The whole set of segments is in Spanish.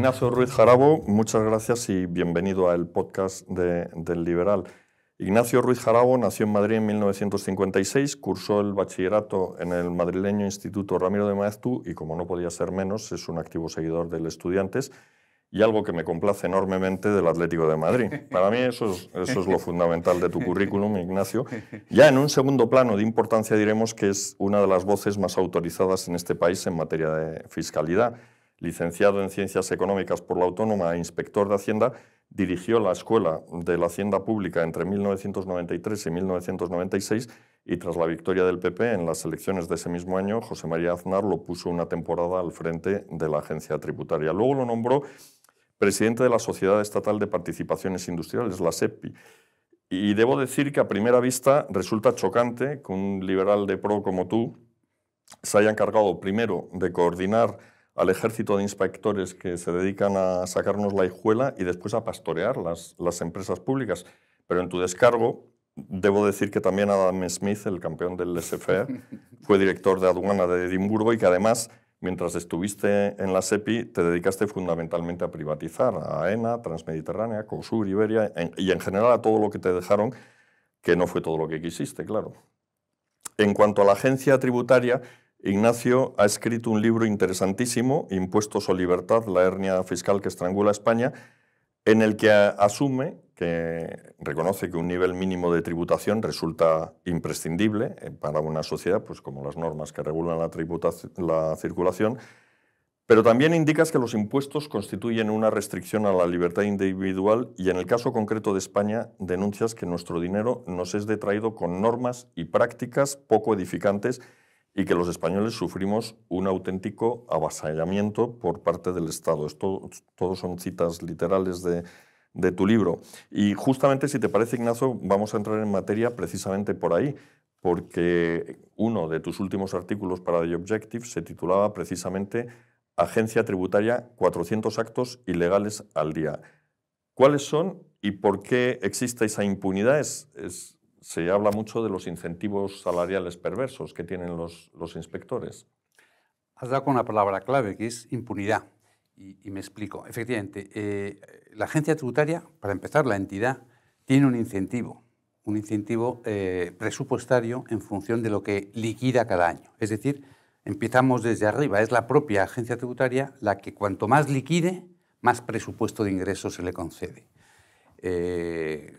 Ignacio Ruiz Jarabo, muchas gracias y bienvenido al podcast del Liberal. Ignacio Ruiz Jarabo nació en Madrid en 1956, cursó el bachillerato en el madrileño Instituto Ramiro de Maeztu y, como no podía ser menos, es un activo seguidor del Estudiantes y algo que me complace enormemente del Atlético de Madrid. Para mí eso eso es lo fundamental de tu currículum, Ignacio. Ya en un segundo plano de importancia diremos que es una de las voces más autorizadas en este país en materia de fiscalidad licenciado en Ciencias Económicas por la Autónoma e inspector de Hacienda, dirigió la Escuela de la Hacienda Pública entre 1993 y 1996 y tras la victoria del PP en las elecciones de ese mismo año, José María Aznar lo puso una temporada al frente de la agencia tributaria. Luego lo nombró presidente de la Sociedad Estatal de Participaciones Industriales, la SEPI. Y debo decir que a primera vista resulta chocante que un liberal de pro como tú se haya encargado primero de coordinar al ejército de inspectores que se dedican a sacarnos la hijuela y después a pastorear las, las empresas públicas. Pero en tu descargo, debo decir que también Adam Smith, el campeón del e, laissez fue director de aduana de Edimburgo y que además, mientras estuviste en la SEPI, te dedicaste fundamentalmente a privatizar a AENA, Transmediterránea, COSUR, Iberia y en general a todo lo que te dejaron, que no fue todo lo que quisiste, claro. En cuanto a la agencia tributaria, Ignacio ha escrito un libro interesantísimo, Impuestos o Libertad, la hernia fiscal que estrangula a España, en el que asume que reconoce que un nivel mínimo de tributación resulta imprescindible eh, para una sociedad, pues como las normas que regulan la, la circulación, pero también indicas que los impuestos constituyen una restricción a la libertad individual y en el caso concreto de España denuncias que nuestro dinero nos es detraído con normas y prácticas poco edificantes y que los españoles sufrimos un auténtico avasallamiento por parte del Estado. Esto todos son citas literales de, de tu libro. Y justamente, si te parece, Ignacio, vamos a entrar en materia precisamente por ahí, porque uno de tus últimos artículos para The Objective se titulaba precisamente Agencia Tributaria, 400 actos ilegales al día. ¿Cuáles son y por qué existe esa impunidad? ¿Es, es se habla mucho de los incentivos salariales perversos que tienen los, los inspectores. Has dado con una palabra clave, que es impunidad. Y, me explico. Efectivamente, eh, la agencia tributaria, para empezar, la entidad, tiene un incentivo, un incentivo eh, presupuestario en función de lo que liquida cada año. Es decir, empezamos desde arriba. Es la propia agencia tributaria la que cuanto más liquide, más presupuesto de ingresos se le concede. Eh,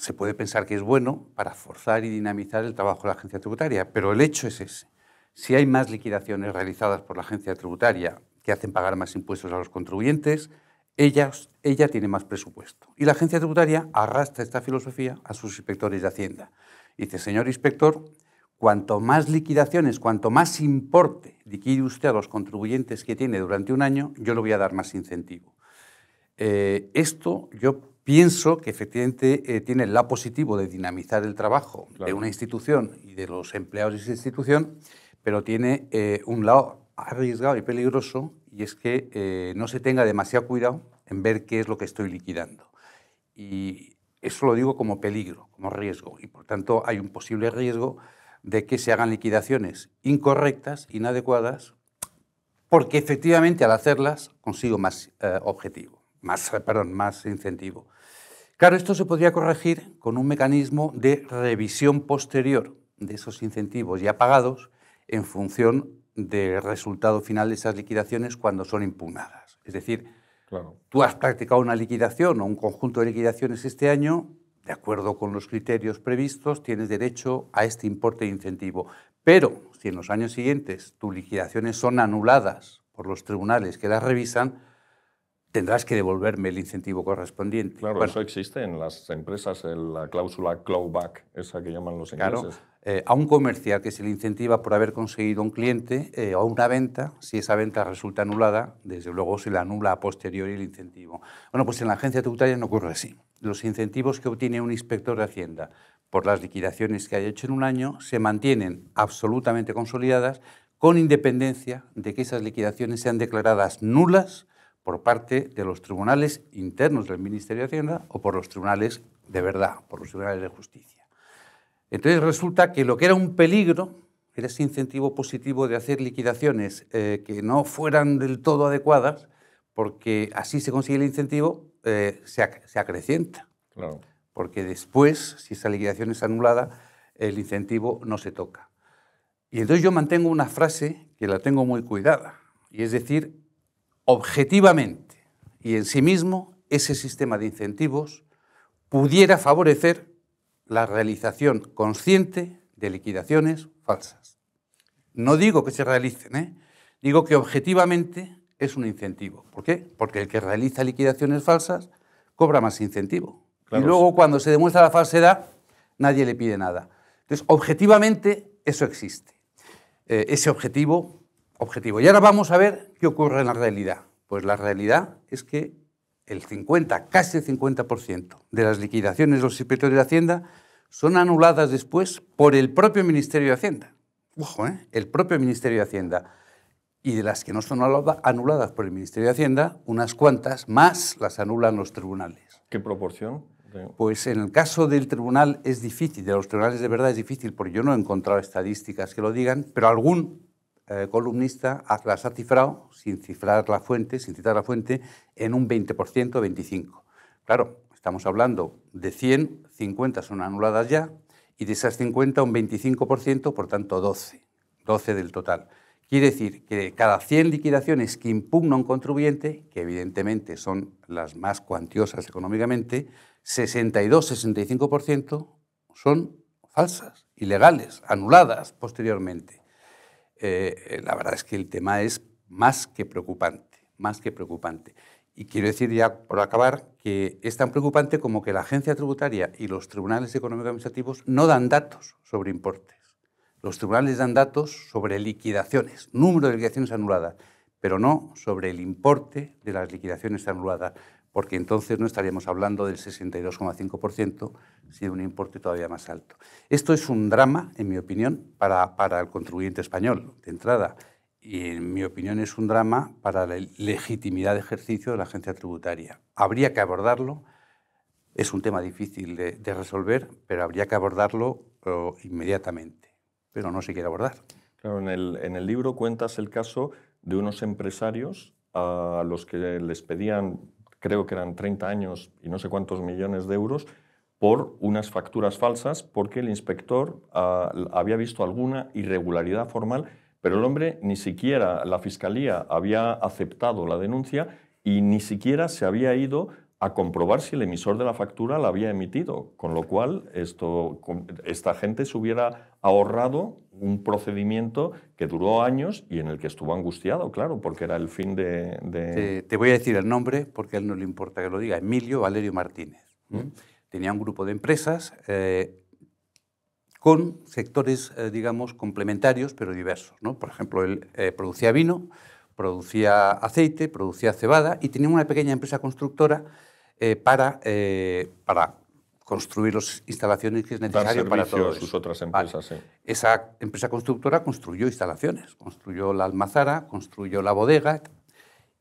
se puede pensar que es bueno para forzar y dinamizar el trabajo de la agencia tributaria, pero el hecho es ese. Si hay más liquidaciones realizadas por la agencia tributaria que hacen pagar más impuestos a los contribuyentes, ella, ella tiene más presupuesto. Y la agencia tributaria arrastra esta filosofía a sus inspectores de Hacienda. dice, señor inspector, cuanto más liquidaciones, cuanto más importe liquide usted a los contribuyentes que tiene durante un año, yo le voy a dar más incentivo. Eh, esto yo pienso que efectivamente eh, tiene el lado positivo de dinamizar el trabajo de una institución y de los empleados de esa institución, pero tiene eh, un lado arriesgado y peligroso y es que eh, no se tenga demasiado cuidado en ver qué es lo que estoy liquidando. Y eso lo digo como peligro, como riesgo. Y por tanto hay un posible riesgo de que se hagan liquidaciones incorrectas, inadecuadas, porque efectivamente al hacerlas consigo más objetivos más, perdón, más incentivo. Claro, esto se podría corregir con un mecanismo de revisión posterior de esos incentivos ya pagados en función del resultado final de esas liquidaciones cuando son impugnadas. Es decir, claro. tú has practicado una liquidación o un conjunto de liquidaciones este año, de acuerdo con los criterios previstos, tienes derecho a este importe de incentivo. Pero si en los años siguientes tus liquidaciones son anuladas por los tribunales que las revisan, tendrás que devolverme el incentivo correspondiente. Claro, eso existe en las empresas, la cláusula clawback, esa que llaman los ingleses. Claro, eh, a un comercial que se le incentiva por haber conseguido un cliente o eh, una venta, si esa venta resulta anulada, desde luego se le anula a posteriori el incentivo. Bueno, pues en la agencia tributaria no ocurre así. Los incentivos que obtiene un inspector de Hacienda por las liquidaciones que haya hecho en un año se mantienen absolutamente consolidadas con independencia de que esas liquidaciones sean declaradas nulas por parte de los tribunales internos del Ministerio de Hacienda o por los tribunales de verdad, por los tribunales de justicia. Entonces resulta que lo que era un peligro, era ese incentivo positivo de hacer liquidaciones eh, que no fueran del todo adecuadas, porque así se consigue el incentivo, eh, se, acrecienta. Claro. Porque después, si esa liquidación es anulada, el incentivo no se toca. Y entonces yo mantengo una frase que la tengo muy cuidada, y es decir, objetivamente y en sí mismo ese sistema de incentivos pudiera favorecer la realización consciente de liquidaciones falsas. No digo que se realicen, ¿eh? digo que objetivamente es un incentivo. ¿Por qué? Porque el que realiza liquidaciones falsas cobra más incentivo. Y luego cuando se demuestra la falsedad, nadie le pide nada. Entonces, objetivamente eso existe. Eh, ese objetivo objetivo. Y ahora vamos a ver qué ocurre en la realidad. Pues la realidad es que el 50, casi el 50% de las liquidaciones de los inspectores de Hacienda son anuladas después por el propio Ministerio de Hacienda. Ojo, ¿eh? el propio Ministerio de Hacienda. Y de las que no son anuladas por el Ministerio de Hacienda, unas cuantas más las anulan los tribunales. ¿Qué proporción? Pues en el caso del tribunal es difícil, de los tribunales de verdad es difícil, porque yo no he encontrado estadísticas que lo digan, pero algún eh, columnista las ha cifrado, sin cifrar la fuente, sin citar la fuente, en un 20%, 25%. Claro, estamos hablando de 100, 50 son anuladas ya, y de esas 50 un 25%, por tanto 12, 12 del total. Quiere decir que cada 100 liquidaciones que impugna un contribuyente, que evidentemente son las más cuantiosas económicamente, 62-65% son falsas, ilegales, anuladas posteriormente. Eh, eh, la verdad es que el tema es más que preocupante, más que preocupante. Y quiero decir ya, por acabar, que es tan preocupante como que la agencia tributaria y los tribunales económicos administrativos no dan datos sobre importes. Los tribunales dan datos sobre liquidaciones, número de liquidaciones anuladas, pero no sobre el importe de las liquidaciones anuladas porque entonces no estaríamos hablando del 62,5%, sino de un importe todavía más alto. Esto es un drama, en mi opinión, para, el contribuyente español, de entrada, y en mi opinión es un drama para la legitimidad de ejercicio de la agencia tributaria. Habría que abordarlo, es un tema difícil de, resolver, pero habría que abordarlo eh, inmediatamente, pero no se quiere abordar. Claro, en el, en el libro cuentas el caso de unos empresarios a los que les pedían creo que eran 30 años y no sé cuántos millones de euros, por unas facturas falsas, porque el inspector ah, había visto alguna irregularidad formal, pero el hombre ni siquiera, la fiscalía había aceptado la denuncia y ni siquiera se había ido a comprobar si el emisor de la factura la había emitido, con lo cual esto, esta gente se hubiera ahorrado un procedimiento que duró años y en el que estuvo angustiado, claro, porque era el fin de... Te, voy a decir el nombre porque a él no le importa que lo diga, Emilio Valerio Martínez. ¿Mm? Tenía un grupo de empresas eh, con sectores, eh, digamos, complementarios pero diversos. ¿no? Por ejemplo, él eh, producía vino, producía aceite, producía cebada y tenía una pequeña empresa constructora eh, eh, para, construir las instalaciones que es necesario para todos. sus otras empresas. Esa empresa constructora construyó instalaciones, construyó la almazara, construyó la bodega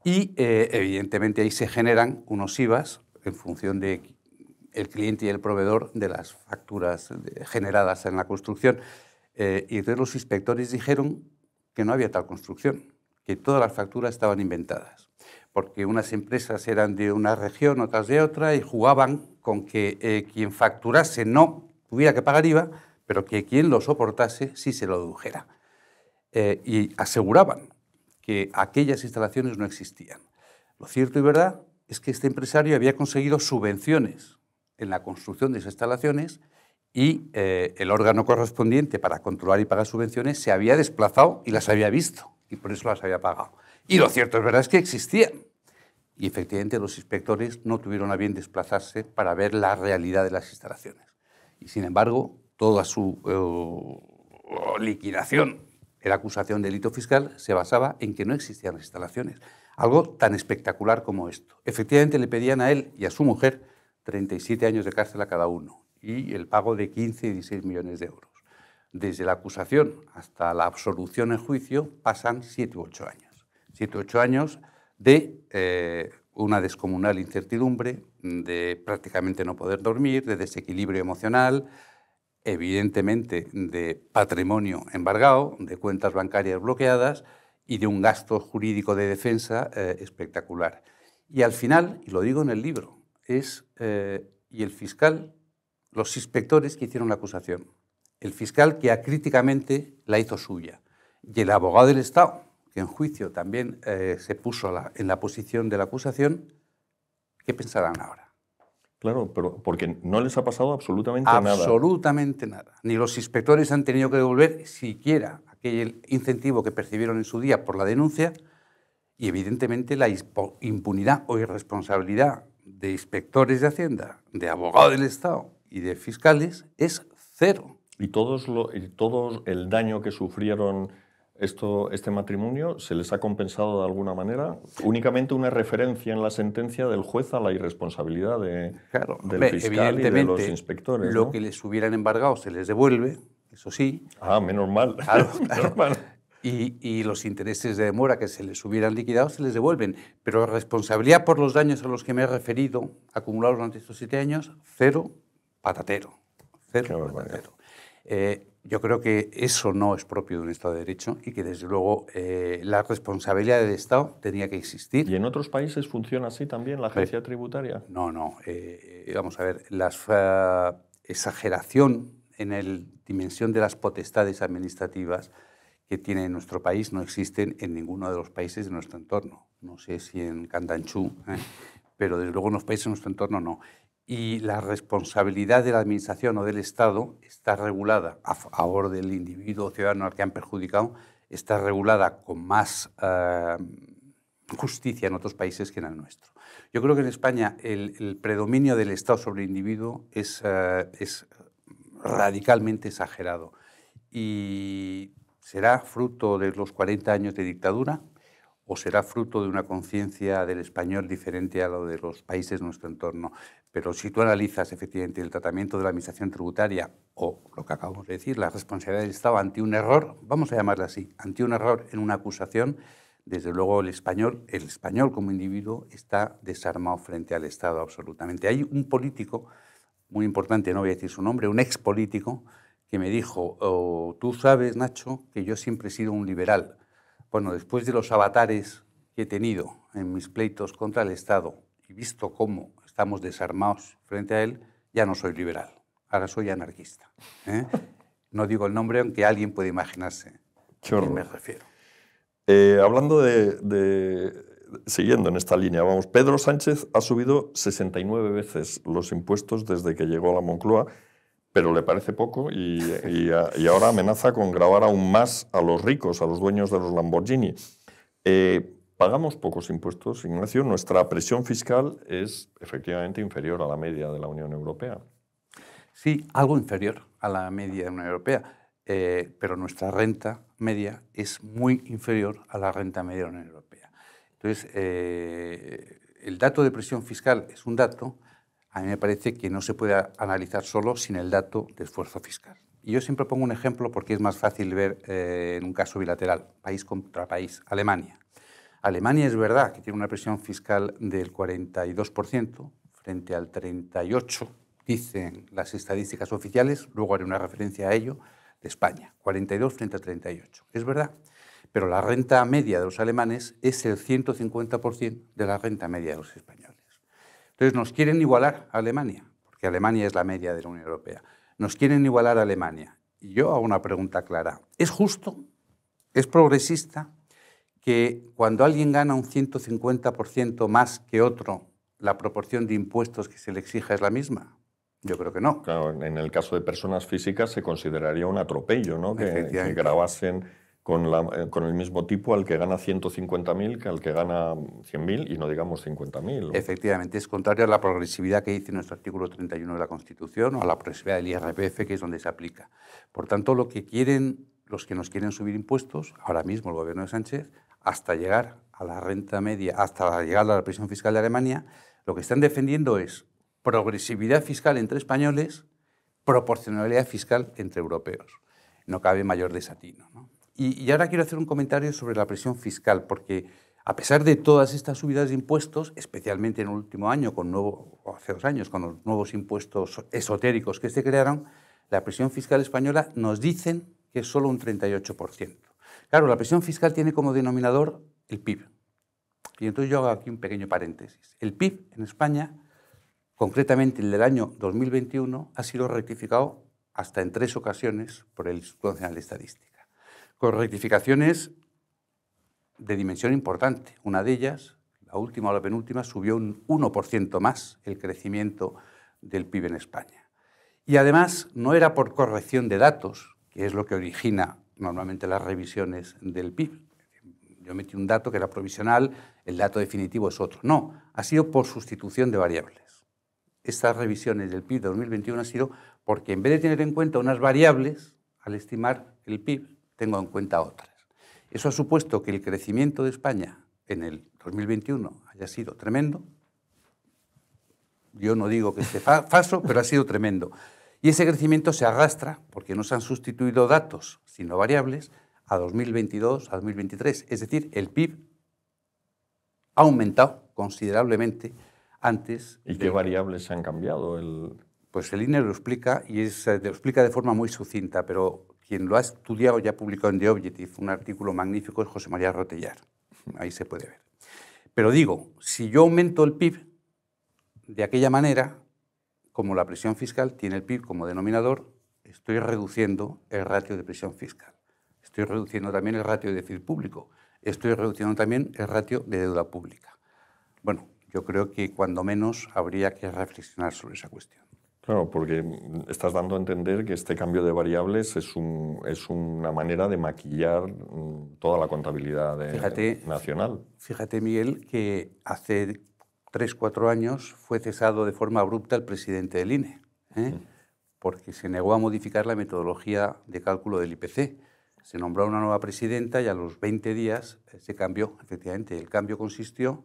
y eh, evidentemente ahí se generan unos IVAs en función de el cliente y el proveedor de las facturas generadas en la construcción. y entonces los inspectores dijeron que no había tal construcción, que todas las facturas estaban inventadas, porque unas empresas eran de una región, otras de otra, y jugaban con que eh, quien facturase no tuviera que pagar IVA, pero que quien lo soportase sí se lo dedujera. Eh, y aseguraban que aquellas instalaciones no existían. Lo cierto y verdad es que este empresario había conseguido subvenciones en la construcción de esas instalaciones y eh, el órgano correspondiente para controlar y pagar subvenciones se había desplazado y las había visto y por eso las había pagado. Y lo cierto es verdad es que existían. Y efectivamente los inspectores no tuvieron a bien desplazarse para ver la realidad de las instalaciones. Y sin embargo, toda su eh, liquidación en la acusación de delito fiscal se basaba en que no existían las instalaciones. Algo tan espectacular como esto. Efectivamente le pedían a él y a su mujer 37 años de cárcel a cada uno y el pago de 15 y 16 millones de euros desde la acusación hasta la absolución en juicio pasan siete u ocho años. Siete u ocho años de eh, una descomunal incertidumbre, de prácticamente no poder dormir, de desequilibrio emocional, evidentemente de patrimonio embargado, de cuentas bancarias bloqueadas y de un gasto jurídico de defensa eh, espectacular. Y al final, y lo digo en el libro, es, eh, y el fiscal, los inspectores que hicieron la acusación, el fiscal que acríticamente la hizo suya y el abogado del Estado, que en juicio también eh, se puso en la posición de la acusación, ¿qué pensarán ahora? Claro, pero porque no les ha pasado absolutamente, absolutamente nada. Absolutamente nada. Ni los inspectores han tenido que devolver siquiera aquel incentivo que percibieron en su día por la denuncia y evidentemente la impunidad o irresponsabilidad de inspectores de Hacienda, de abogados del Estado y de fiscales es cero y todos lo, y el daño que sufrieron esto, este matrimonio se les ha compensado de alguna manera. Únicamente una referencia en la sentencia del juez a la irresponsabilidad de, claro, del fiscal y de los inspectores. Lo que les hubieran embargado se les devuelve, eso sí. Ah, menos mal. Claro, Y, y, los intereses de demora que se les hubieran liquidado se les devuelven. Pero responsabilidad por los daños a los que me he referido, acumulados durante estos siete años, cero patatero. Cero patatero. Eh, yo creo que eso no es propio de un Estado de Derecho y que, desde luego, eh, la responsabilidad del Estado tenía que existir. ¿Y en otros países funciona así también la agencia eh, tributaria? No, no. vamos a ver, la exageración en la dimensión de las potestades administrativas que tiene nuestro país no existen en ninguno de los países de nuestro entorno. No sé si en Candanchú, pero desde luego en los países de nuestro entorno no y la responsabilidad de la Administración o del Estado está regulada a favor del individuo o ciudadano al que han perjudicado, está regulada con más eh, justicia en otros países que en el nuestro. Yo creo que en España el, predominio del Estado sobre el individuo es, eh, es radicalmente exagerado y será fruto de los 40 años de dictadura, o será fruto de una conciencia del español diferente a la de los países de nuestro entorno. Pero si tú analizas efectivamente el tratamiento de la administración tributaria o lo que acabamos de decir, la responsabilidad del Estado ante un error, vamos a llamarla así, ante un error en una acusación, desde luego el español, el español como individuo está desarmado frente al Estado absolutamente. Hay un político muy importante, no voy a decir su nombre, un ex político que me dijo, oh, tú sabes, Nacho, que yo siempre he sido un liberal bueno, después de los avatares que he tenido en mis pleitos contra el Estado y visto cómo estamos desarmados frente a él, ya no soy liberal, ahora soy anarquista. ¿eh? No digo el nombre, aunque alguien puede imaginarse a quién me refiero. Eh, hablando de, de, Siguiendo en esta línea, vamos. Pedro Sánchez ha subido 69 veces los impuestos desde que llegó a la Moncloa pero le parece poco y, ahora amenaza con grabar aún más a los ricos, a los dueños de los Lamborghini. Eh, pagamos pocos impuestos, Ignacio. Nuestra presión fiscal es efectivamente inferior a la media de la Unión Europea. Sí, algo inferior a la media de la Unión Europea, eh, pero nuestra renta media es muy inferior a la renta media de la Unión Europea. Entonces, eh, el dato de presión fiscal es un dato, a mí me parece que no se puede analizar solo sin el dato de esfuerzo fiscal. Y yo siempre pongo un ejemplo porque es más fácil ver eh, en un caso bilateral, país contra país, Alemania. Alemania es verdad que tiene una presión fiscal del 42% frente al 38%, dicen las estadísticas oficiales, luego haré una referencia a ello, de España, 42 frente al 38. Es verdad, pero la renta media de los alemanes es el 150% de la renta media de los españoles. Entonces nos quieren igualar a Alemania, porque Alemania es la media de la Unión Europea. Nos quieren igualar a Alemania. Y yo hago una pregunta clara. ¿Es justo? ¿Es progresista? que cuando alguien gana un 150% más que otro, la proporción de impuestos que se le exija es la misma. Yo creo que no. en el caso de personas físicas se consideraría un atropello, ¿no? Que, que grabasen eh, con, el mismo tipo al que gana 150.000 que al que gana 100.000 y no digamos 50.000. Efectivamente, es contrario a la progresividad que dice nuestro artículo 31 de la Constitución o a la progresividad del IRPF, que es donde se aplica. Por tanto, lo que quieren los que nos quieren subir impuestos, ahora mismo el gobierno de Sánchez, hasta llegar a la renta media, hasta llegar a la presión fiscal de Alemania, lo que están defendiendo es progresividad fiscal entre españoles, proporcionalidad fiscal entre europeos. No cabe mayor desatino. Y, ahora quiero hacer un comentario sobre la presión fiscal, porque a pesar de todas estas subidas de impuestos, especialmente en el último año, con nuevo, hace dos años, con los nuevos impuestos esotéricos que se crearon, la presión fiscal española nos dicen que es solo un 38%. Claro, la presión fiscal tiene como denominador el PIB. Y entonces yo hago aquí un pequeño paréntesis. El PIB en España, concretamente el del año 2021, ha sido rectificado hasta en tres ocasiones por el Instituto Nacional de Estadística con rectificaciones de dimensión importante. Una de ellas, la última o la penúltima, subió un 1% más el crecimiento del PIB en España. Y además no era por corrección de datos, que es lo que origina normalmente las revisiones del PIB. Yo metí un dato que era provisional, el dato definitivo es otro. No, ha sido por sustitución de variables. Estas revisiones del PIB de 2021 han sido porque en vez de tener en cuenta unas variables al estimar el PIB, tengo en cuenta otras. Eso ha supuesto que el crecimiento de España en el 2021 haya sido tremendo. Yo no digo que esté falso, pero ha sido tremendo. Y ese crecimiento se arrastra, porque no se han sustituido datos, sino variables, a 2022, a 2023. Es decir, el PIB ha aumentado considerablemente antes. ¿Y qué variables han cambiado? El... Pues el INE lo explica y es, eh, lo explica de forma muy sucinta, pero quien lo ha estudiado y ha publicado en The Objective un artículo magnífico es José María Rotellar. Ahí se puede ver. Pero digo, si yo aumento el PIB de aquella manera, como la presión fiscal tiene el PIB como denominador, estoy reduciendo el ratio de presión fiscal. Estoy reduciendo también el ratio de déficit público. Estoy reduciendo también el ratio de deuda pública. Bueno, yo creo que cuando menos habría que reflexionar sobre esa cuestión. Claro, porque estás dando a entender que este cambio de variables es, es una manera de maquillar mm, toda la contabilidad nacional. Fíjate, Miguel, que hace tres, cuatro años fue cesado de forma abrupta el presidente del INE, ¿eh? mm. porque se negó a modificar la metodología de cálculo del IPC. Se nombró una nueva presidenta y a los 20 días eh, se cambió, efectivamente. El cambio consistió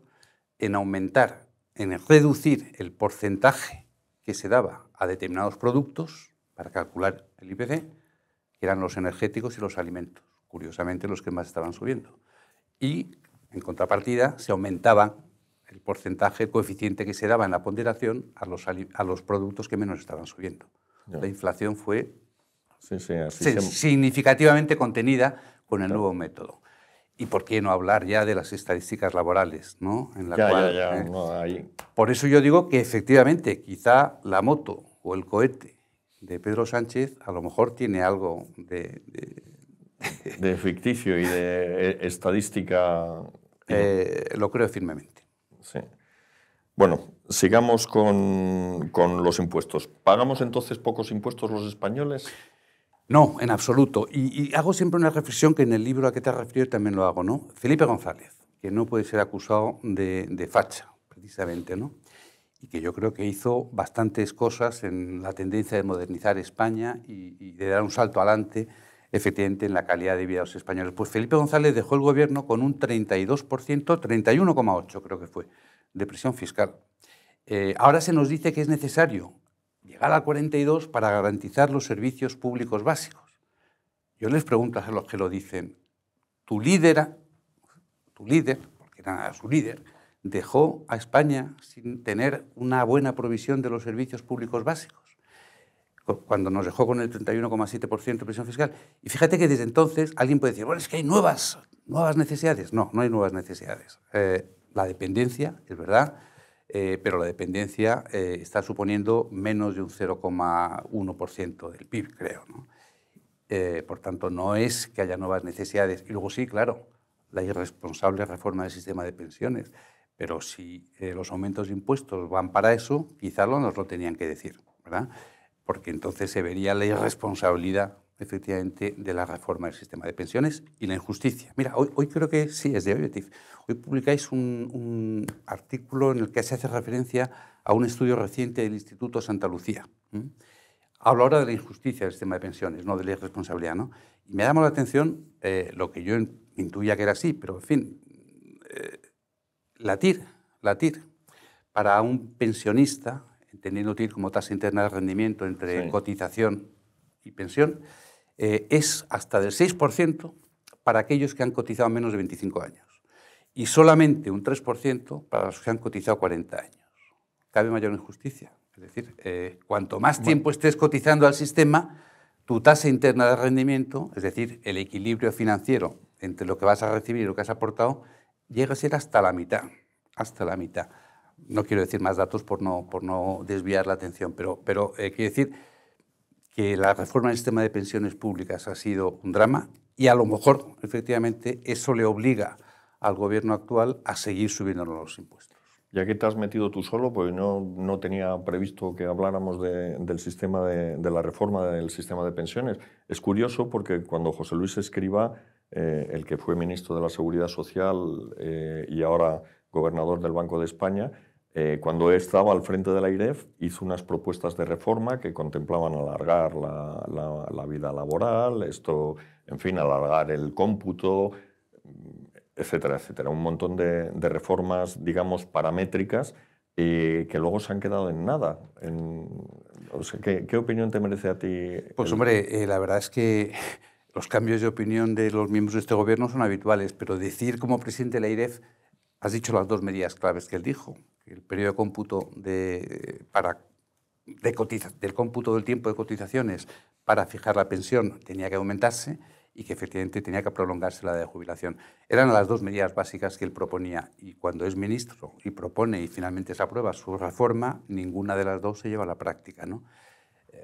en aumentar, en reducir el porcentaje que se daba a determinados productos para calcular el IPC, que eran los energéticos y los alimentos, curiosamente los que más estaban subiendo. Y, en contrapartida, se aumentaba el porcentaje, coeficiente que se daba en la ponderación a los, a los productos que menos estaban subiendo. La inflación fue significativamente contenida con el nuevo método. Y por qué no hablar ya de las estadísticas laborales, ¿no? En la eh, Por eso yo digo que efectivamente, quizá la moto o el cohete de Pedro Sánchez a lo mejor tiene algo de... ficticio y de eh, estadística. Eh, lo creo firmemente. Bueno, sigamos con, los impuestos. ¿Pagamos entonces pocos impuestos los españoles? No, en absoluto. Y, hago siempre una reflexión que en el libro a que te has referido también lo hago, ¿no? Felipe González, que no puede ser acusado de facha, precisamente, ¿no? y que yo creo que hizo bastantes cosas en la tendencia de modernizar España y, de dar un salto adelante efectivamente en la calidad de vida de los españoles. Pues Felipe González dejó el gobierno con un 32%, 31,8% creo que fue, de presión fiscal. Eh, ahora se nos dice que es necesario llegar al 42 para garantizar los servicios públicos básicos. Yo les pregunto a los que lo dicen, tu líder, tu líder, porque era su líder, dejó a España sin tener una buena provisión de los servicios públicos básicos, cuando nos dejó con el 31,7% de presión fiscal. Y fíjate que desde entonces alguien puede decir, bueno, es que hay nuevas, nuevas necesidades. No, no hay nuevas necesidades. Eh, la dependencia, es verdad, eh, pero la dependencia eh, está suponiendo menos de un 0,1% del PIB, creo. ¿no? por tanto, no es que haya nuevas necesidades. Y luego sí, claro, la irresponsable reforma del sistema de pensiones pero si eh, los aumentos de impuestos van para eso, quizá lo nos lo tenían que decir, ¿verdad? Porque entonces se vería la irresponsabilidad, efectivamente, de la reforma del sistema de pensiones y la injusticia. Mira, hoy, creo que sí, es de Objective. Hoy publicáis un, artículo en el que se hace referencia a un estudio reciente del Instituto Santa Lucía. Habla ahora de la injusticia del sistema de pensiones, no de la irresponsabilidad, ¿no? Y me ha la atención eh, lo que yo intuía que era así, pero en fin, latir, TIR, Para un pensionista, entendiendo TIR como tasa interna de rendimiento entre cotización y pensión, eh, es hasta del 6% para aquellos que han cotizado menos de 25 años y solamente un 3% para los que han cotizado 40 años. Cabe mayor injusticia. Es decir, eh, cuanto más tiempo estés cotizando al sistema, tu tasa interna de rendimiento, es decir, el equilibrio financiero entre lo que vas a recibir y lo que has aportado, llega a ser hasta la mitad, hasta la mitad. No quiero decir más datos por no, por no desviar la atención, pero, pero eh, quiero decir que la reforma del sistema de pensiones públicas ha sido un drama y a lo mejor, efectivamente, eso le obliga al gobierno actual a seguir subiendo los impuestos. Ya que te has metido tú solo, porque no, no tenía previsto que habláramos del sistema de, de la reforma del sistema de pensiones. Es curioso porque cuando José Luis Escriba eh, el que fue ministro de la Seguridad Social eh, y ahora gobernador del Banco de España, eh, cuando estaba al frente de la IREF, hizo unas propuestas de reforma que contemplaban alargar la, vida laboral, esto, en fin, alargar el cómputo, etcétera, etcétera. Un montón de, reformas, digamos, paramétricas que luego se han quedado en nada. ¿qué, opinión te merece a ti? Pues hombre, la verdad es que los cambios de opinión de los miembros de este gobierno son habituales, pero decir como presidente de la IREF, has dicho las dos medidas claves que él dijo. El periodo de cómputo para, de del cómputo del tiempo de cotizaciones para fijar la pensión tenía que aumentarse y que efectivamente tenía que prolongarse la de jubilación. Eran las dos medidas básicas que él proponía y cuando es ministro y propone y finalmente se aprueba su reforma, ninguna de las dos se lleva a la práctica. ¿no?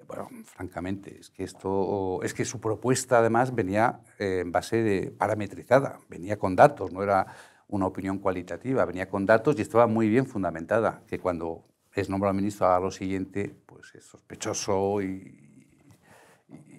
bueno, francamente, es que, esto, es que su propuesta además venía eh, en base de parametrizada, venía con datos, no era una opinión cualitativa, venía con datos y estaba muy bien fundamentada, que cuando es nombrado ministro a lo siguiente, pues es sospechoso y,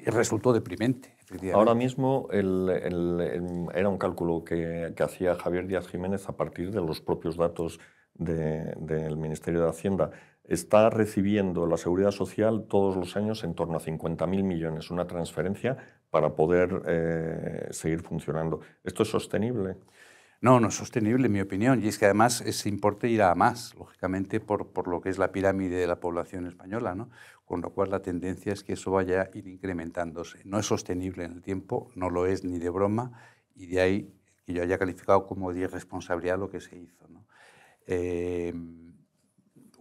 resultó deprimente. Ahora mismo era un cálculo que, hacía Javier Díaz Jiménez a partir de los propios datos del Ministerio de Hacienda está recibiendo la Seguridad Social todos los años en torno a 50.000 millones, una transferencia para poder eh, seguir funcionando. ¿Esto es sostenible? No, no es sostenible, en mi opinión. Y es que además ese importe irá a más, lógicamente, por, por lo que es la pirámide de la población española, ¿no? con lo cual la tendencia es que eso vaya a ir incrementándose. No es sostenible en el tiempo, no lo es ni de broma, y de ahí que yo haya calificado como de irresponsabilidad lo que se hizo. ¿no? Eh,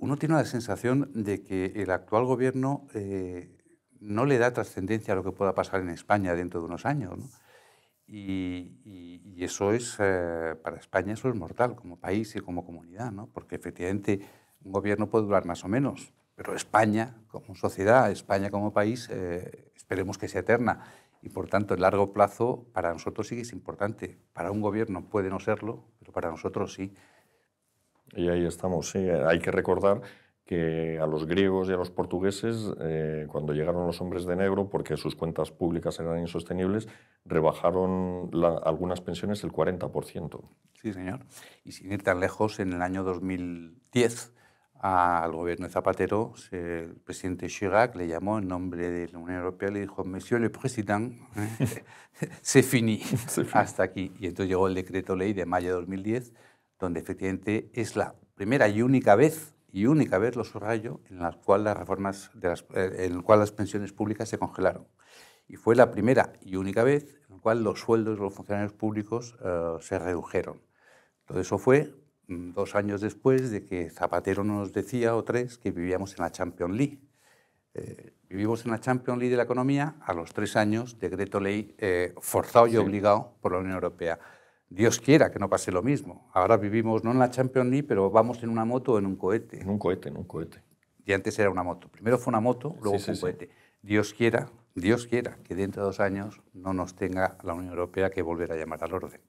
uno tiene la sensación de que el actual gobierno eh, no le da trascendencia a lo que pueda pasar en España dentro de unos años. Y, eso es, eh, para España eso es mortal, como país y como comunidad, ¿no? porque efectivamente un gobierno puede durar más o menos, pero España como sociedad, España como país, eh, esperemos que sea eterna. Y por tanto, el largo plazo para nosotros sí que es importante. Para un gobierno puede no serlo, pero para nosotros sí. Y ahí estamos, sí. Eh, hay que recordar que a los griegos y a los portugueses, eh, cuando llegaron los hombres de negro, porque sus cuentas públicas eran insostenibles, rebajaron algunas pensiones el 40%. Sí, señor. Y sin ir tan lejos, en el año 2010, al gobierno de Zapatero, el presidente Chirac le llamó en nombre de la Unión Europea, le dijo, Monsieur le Président, se fini, hasta aquí. Y entonces llegó el decreto ley de mayo de 2010 donde efectivamente es la primera y única vez, y única vez lo subrayo, en la cual las reformas, eh, en cual las pensiones públicas se congelaron. Y fue la primera y única vez en la cual los sueldos de los funcionarios públicos eh, se redujeron. Todo eso fue mm, dos años después de que Zapatero nos decía, o tres, que vivíamos en la Champions League. Eh, vivimos en la Champions League de la economía a los tres años, decreto ley forzado y obligado por la Unión Europea. Dios quiera que no pase lo mismo. Ahora vivimos no en la Champions League, pero vamos en una moto o en un cohete. En un cohete, en un cohete. Y antes era una moto. Primero fue una moto, luego fue un cohete. Dios quiera, Dios quiera que dentro de dos años no nos tenga la Unión Europea que volver a llamar al orden.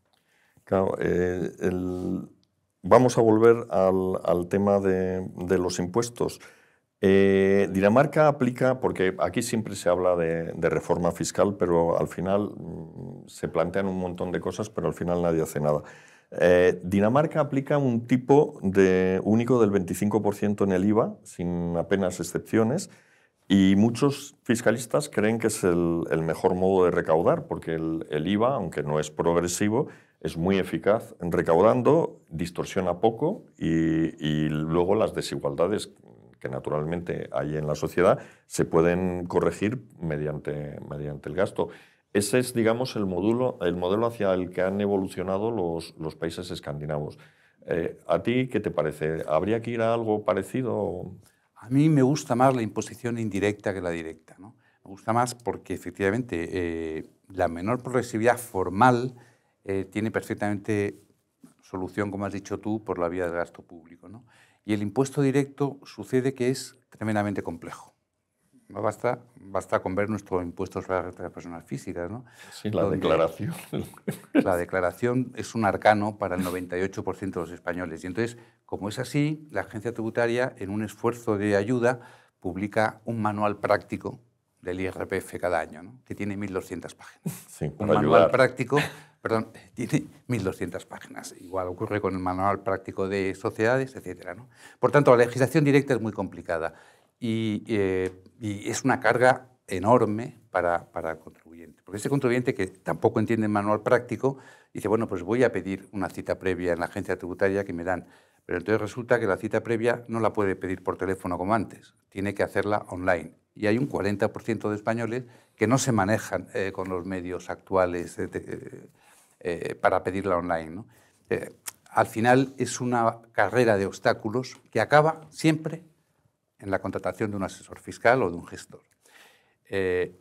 Claro, eh, vamos a volver al, tema de los impuestos. Eh, Dinamarca aplica, porque aquí siempre se habla de, reforma fiscal, pero al final mm, se plantean un montón de cosas, pero al final nadie hace nada. Eh, Dinamarca aplica un tipo de único del 25% en el IVA, sin apenas excepciones, y muchos fiscalistas creen que es el, mejor modo de recaudar, porque el, IVA, aunque no es progresivo, es muy eficaz en recaudando, distorsiona poco y, y, luego las desigualdades que naturalmente hay en la sociedad, se pueden corregir mediante, mediante el gasto. Ese es, digamos, el, el modelo hacia el que han evolucionado los, países escandinavos. Eh, ¿A ti qué te parece? ¿Habría que ir a algo parecido? A mí me gusta más la imposición indirecta que la directa. ¿no? Me gusta más porque efectivamente eh, la menor progresividad formal eh, tiene perfectamente solución, como has dicho tú, por la vía del gasto público. ¿no? Y el impuesto directo sucede que es tremendamente complejo. No basta, basta con ver nuestro impuesto sobre las personas físicas. ¿no? Sí, la, declaración. la declaración es un arcano para el 98% de los españoles. Y entonces, como es así, la agencia tributaria, en un esfuerzo de ayuda, publica un manual práctico del IRPF cada año, ¿no? que tiene 1.200 páginas. un manual práctico perdón, tiene 1.200 páginas. Igual ocurre con el manual práctico de sociedades, etc. Por tanto, la legislación directa es muy complicada y, eh, es una carga enorme para, el contribuyente. Porque ese contribuyente que tampoco entiende el manual práctico, dice, bueno, pues voy a pedir una cita previa en la agencia tributaria que me dan. Pero entonces resulta que la cita previa no la puede pedir por teléfono como antes, tiene que hacerla online. Y hay un 40% de españoles que no se manejan eh, con los medios actuales. Eh, eh, para pedirla online. Eh, al final es una carrera de obstáculos que acaba siempre en la contratación de un asesor fiscal o de un gestor. Eh,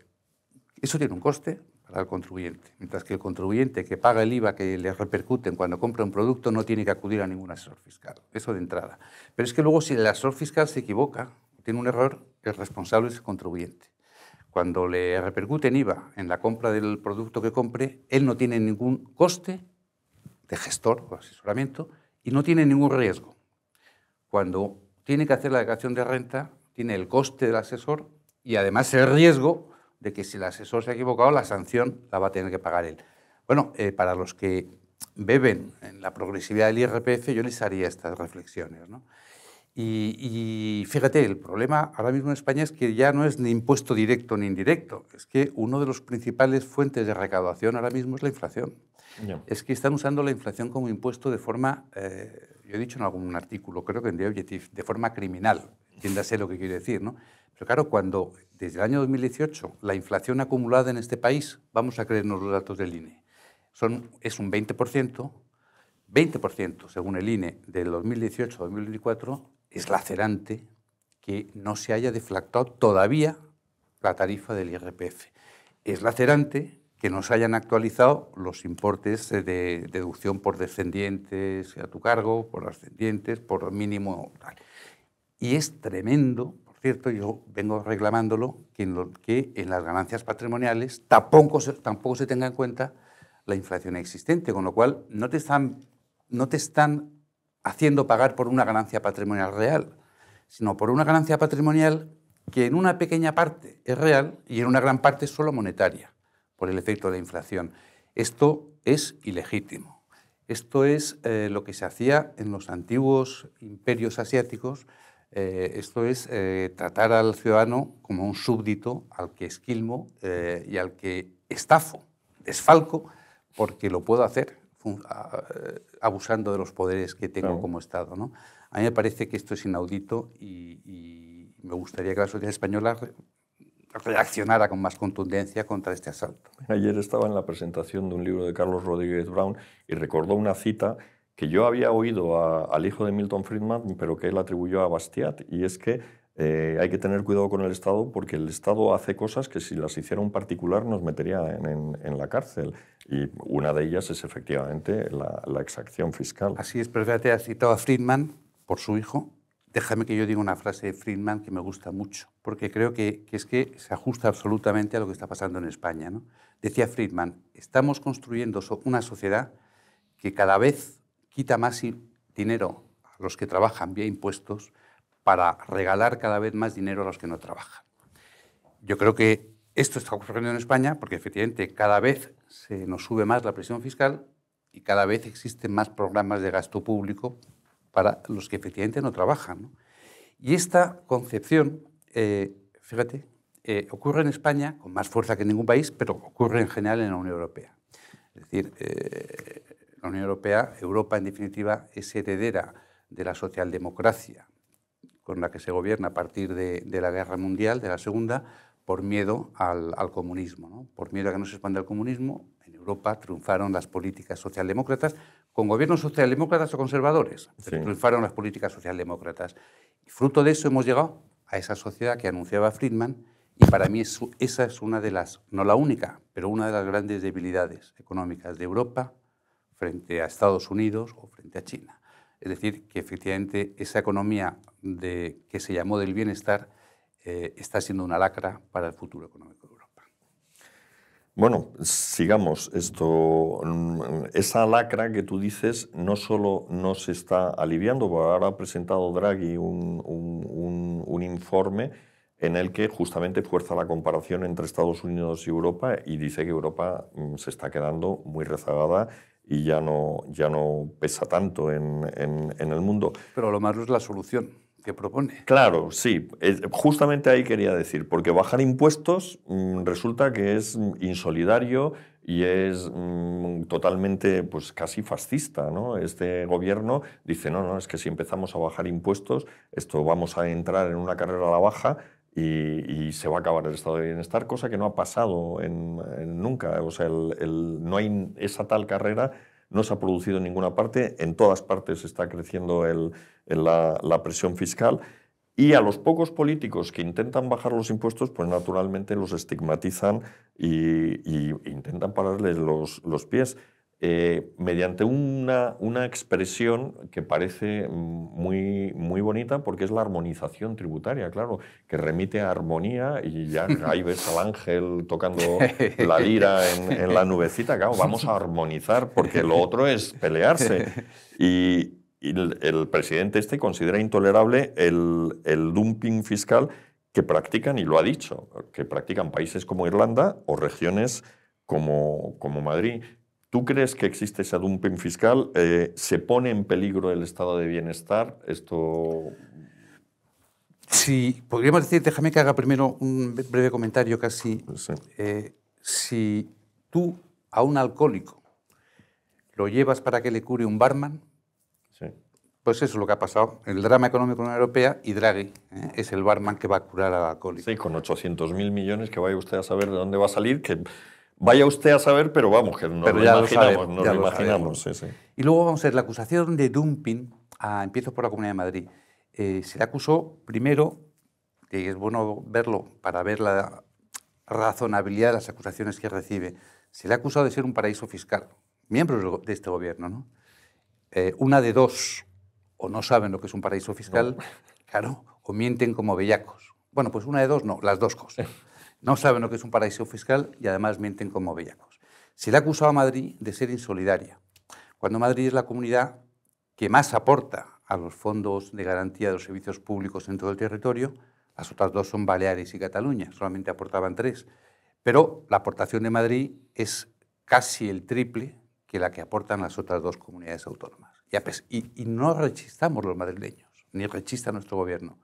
eso tiene un coste para el contribuyente, mientras que el contribuyente que paga el IVA que le repercute cuando compra un producto no tiene que acudir a ningún asesor fiscal, eso de entrada. Pero es que luego si el asesor fiscal se equivoca, tiene un error, el responsable es el contribuyente cuando le en IVA en la compra del producto que compre, él no tiene ningún coste de gestor o asesoramiento y no tiene ningún riesgo. Cuando tiene que hacer la declaración de renta, tiene el coste del asesor y además el riesgo de que si el asesor se ha equivocado, la sanción la va a tener que pagar él. Bueno, eh, para los que beben en la progresividad del IRPF, yo les haría estas reflexiones. ¿no? Y, fíjate, el problema ahora mismo en España es que ya no es ni impuesto directo ni indirecto, es que uno de los principales fuentes de recaudación ahora mismo es la inflación. Es que están usando la inflación como impuesto de forma, eh, yo he dicho en algún artículo, creo que en The Objective, de forma criminal, entiéndase lo que quiero decir, ¿no? Pero claro, cuando desde el año 2018 la inflación acumulada en este país, vamos a creernos los datos del INE, son, es un 20%, 20% según el INE del 2018 a 2024 es lacerante que no se haya deflactado todavía la tarifa del IRPF. Es lacerante que no se hayan actualizado los importes de deducción por descendientes a tu cargo, por ascendientes, por mínimo Y es tremendo, por cierto, yo vengo reclamándolo, que en, las ganancias patrimoniales tampoco se, tampoco se tenga en cuenta la inflación existente, con lo cual no te están, no te están haciendo pagar por una ganancia patrimonial real, sino por una ganancia patrimonial que en una pequeña parte es real y en una gran parte es solo monetaria, por el efecto de la inflación. Esto es ilegítimo. Esto es eh, lo que se hacía en los antiguos imperios asiáticos. Eh, esto es eh, tratar al ciudadano como un súbdito al que esquilmo y al que estafo, desfalco, porque lo puedo hacer abusando de los poderes que tengo como Estado. ¿no? A mí me parece que esto es inaudito y, me gustaría que la sociedad española reaccionara con más contundencia contra este asalto. Ayer estaba en la presentación de un libro de Carlos Rodríguez Brown y recordó una cita que yo había oído al hijo de Milton Friedman, pero que él atribuyó a Bastiat, y es que eh, hay que tener cuidado con el Estado porque el Estado hace cosas que si las hiciera un particular nos metería en, la cárcel. Y una de ellas es efectivamente la, exacción fiscal. Así es, pero has citado a Friedman por su hijo. Déjame que yo diga una frase de Friedman que me gusta mucho, porque creo que, es que se ajusta absolutamente a lo que está pasando en España. Decía Friedman, estamos construyendo una sociedad que cada vez quita más dinero a los que trabajan vía impuestos para regalar cada vez más dinero a los que no trabajan. Yo creo que esto está ocurriendo en España porque efectivamente cada vez se nos sube más la presión fiscal y cada vez existen más programas de gasto público para los que efectivamente no trabajan. Y esta concepción, eh, fíjate, eh, ocurre en España con más fuerza que en ningún país, pero ocurre en general en la Unión Europea. Es decir, eh, la Unión Europea, Europa en definitiva, es heredera de la socialdemocracia con la que se gobierna a partir de, la Guerra Mundial, de la Segunda, por miedo al, comunismo. Por miedo a que no se expanda el comunismo, en Europa triunfaron las políticas socialdemócratas, con gobiernos socialdemócratas o conservadores, triunfaron las políticas socialdemócratas. Y fruto de eso hemos llegado a esa sociedad que anunciaba Friedman, y para mí esa es una de las, no la única, pero una de las grandes debilidades económicas de Europa frente a Estados Unidos o frente a China. Es decir, que efectivamente esa economía de, que se llamó del bienestar eh, está siendo una lacra para el futuro económico de Europa. Bueno, sigamos esto. Esa lacra que tú dices no solo no se está aliviando, porque ahora ha presentado Draghi un informe en el que justamente fuerza la comparación entre Estados Unidos y Europa y dice que Europa mm, se está quedando muy rezagada y ya no, ya no pesa tanto en, el mundo. Pero lo malo es la solución que propone. Claro, sí. Justamente ahí quería decir, porque bajar impuestos mm, resulta que es insolidario y es mm, totalmente, pues casi fascista, ¿no? Este gobierno dice, no, no, es que si empezamos a bajar impuestos, esto vamos a entrar en una carrera a la baja y, se va a acabar el estado de bienestar, cosa que no ha pasado nunca. O sea, no hay esa tal carrera no se ha producido en ninguna parte, en todas partes está creciendo la, presión fiscal y a los pocos políticos que intentan bajar los impuestos, pues naturalmente los estigmatizan e intentan pararles los, los pies. Eh, mediante una, una, expresión que parece muy, muy bonita porque es la armonización tributaria, claro, que remite a armonía y ya ahí ves al ángel tocando la lira en, la nubecita, claro, vamos a armonizar porque lo otro es pelearse. Y, el, presidente este considera intolerable el, dumping fiscal que practican, y lo ha dicho, que practican países como Irlanda o regiones como, como Madrid. ¿Tú crees que existe ese dumping fiscal? Eh, ¿Se pone en peligro el estado de bienestar? Esto. Sí, podríamos decir, déjame que haga primero un breve comentario casi. Eh, si tú a un alcohólico lo llevas para que le cure un barman, pues eso es lo que ha pasado. El drama económico en la Unión Europea y Draghi eh, es el barman que va a curar al alcohólico. Sí, con 800.000 millones que vaya usted a saber de dónde va a salir, que Vaya usted a saber, pero vamos, que lo imaginamos. imaginamos sí, Y luego vamos a ver, la acusación de dumping, a, empiezo por la Comunidad de Madrid, eh, se le acusó primero, que es bueno verlo para ver la razonabilidad de las acusaciones que recibe, se le ha acusado de ser un paraíso fiscal, miembro de este gobierno, ¿no? Eh, una de dos, o no saben lo que es un paraíso fiscal, claro, o mienten como bellacos. Bueno, pues una de dos, no, las dos cosas. No saben lo que es un paraíso fiscal y además mienten como bellacos. Se le ha acusado a Madrid de ser insolidaria, cuando Madrid es la comunidad que más aporta a los fondos de garantía de los servicios públicos en todo el territorio. Las otras dos son Baleares y Cataluña, solamente aportaban tres. Pero la aportación de Madrid es casi el triple que la que aportan las otras dos comunidades autónomas. Y, no rechistamos los madrileños, ni rechista nuestro gobierno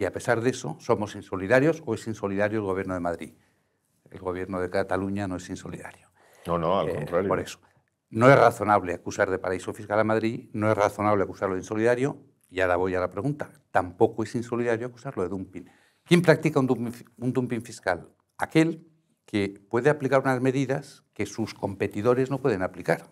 y a pesar de eso somos insolidarios o es insolidario el gobierno de Madrid. El gobierno de Cataluña no es insolidario. No, no, al eh, contrario. Por eso. No es razonable acusar de paraíso fiscal a Madrid, no es razonable acusarlo de insolidario, y ahora voy a la pregunta, tampoco es insolidario acusarlo de dumping. ¿Quién practica un dumping, fiscal? Aquel que puede aplicar unas medidas que sus competidores no pueden aplicar.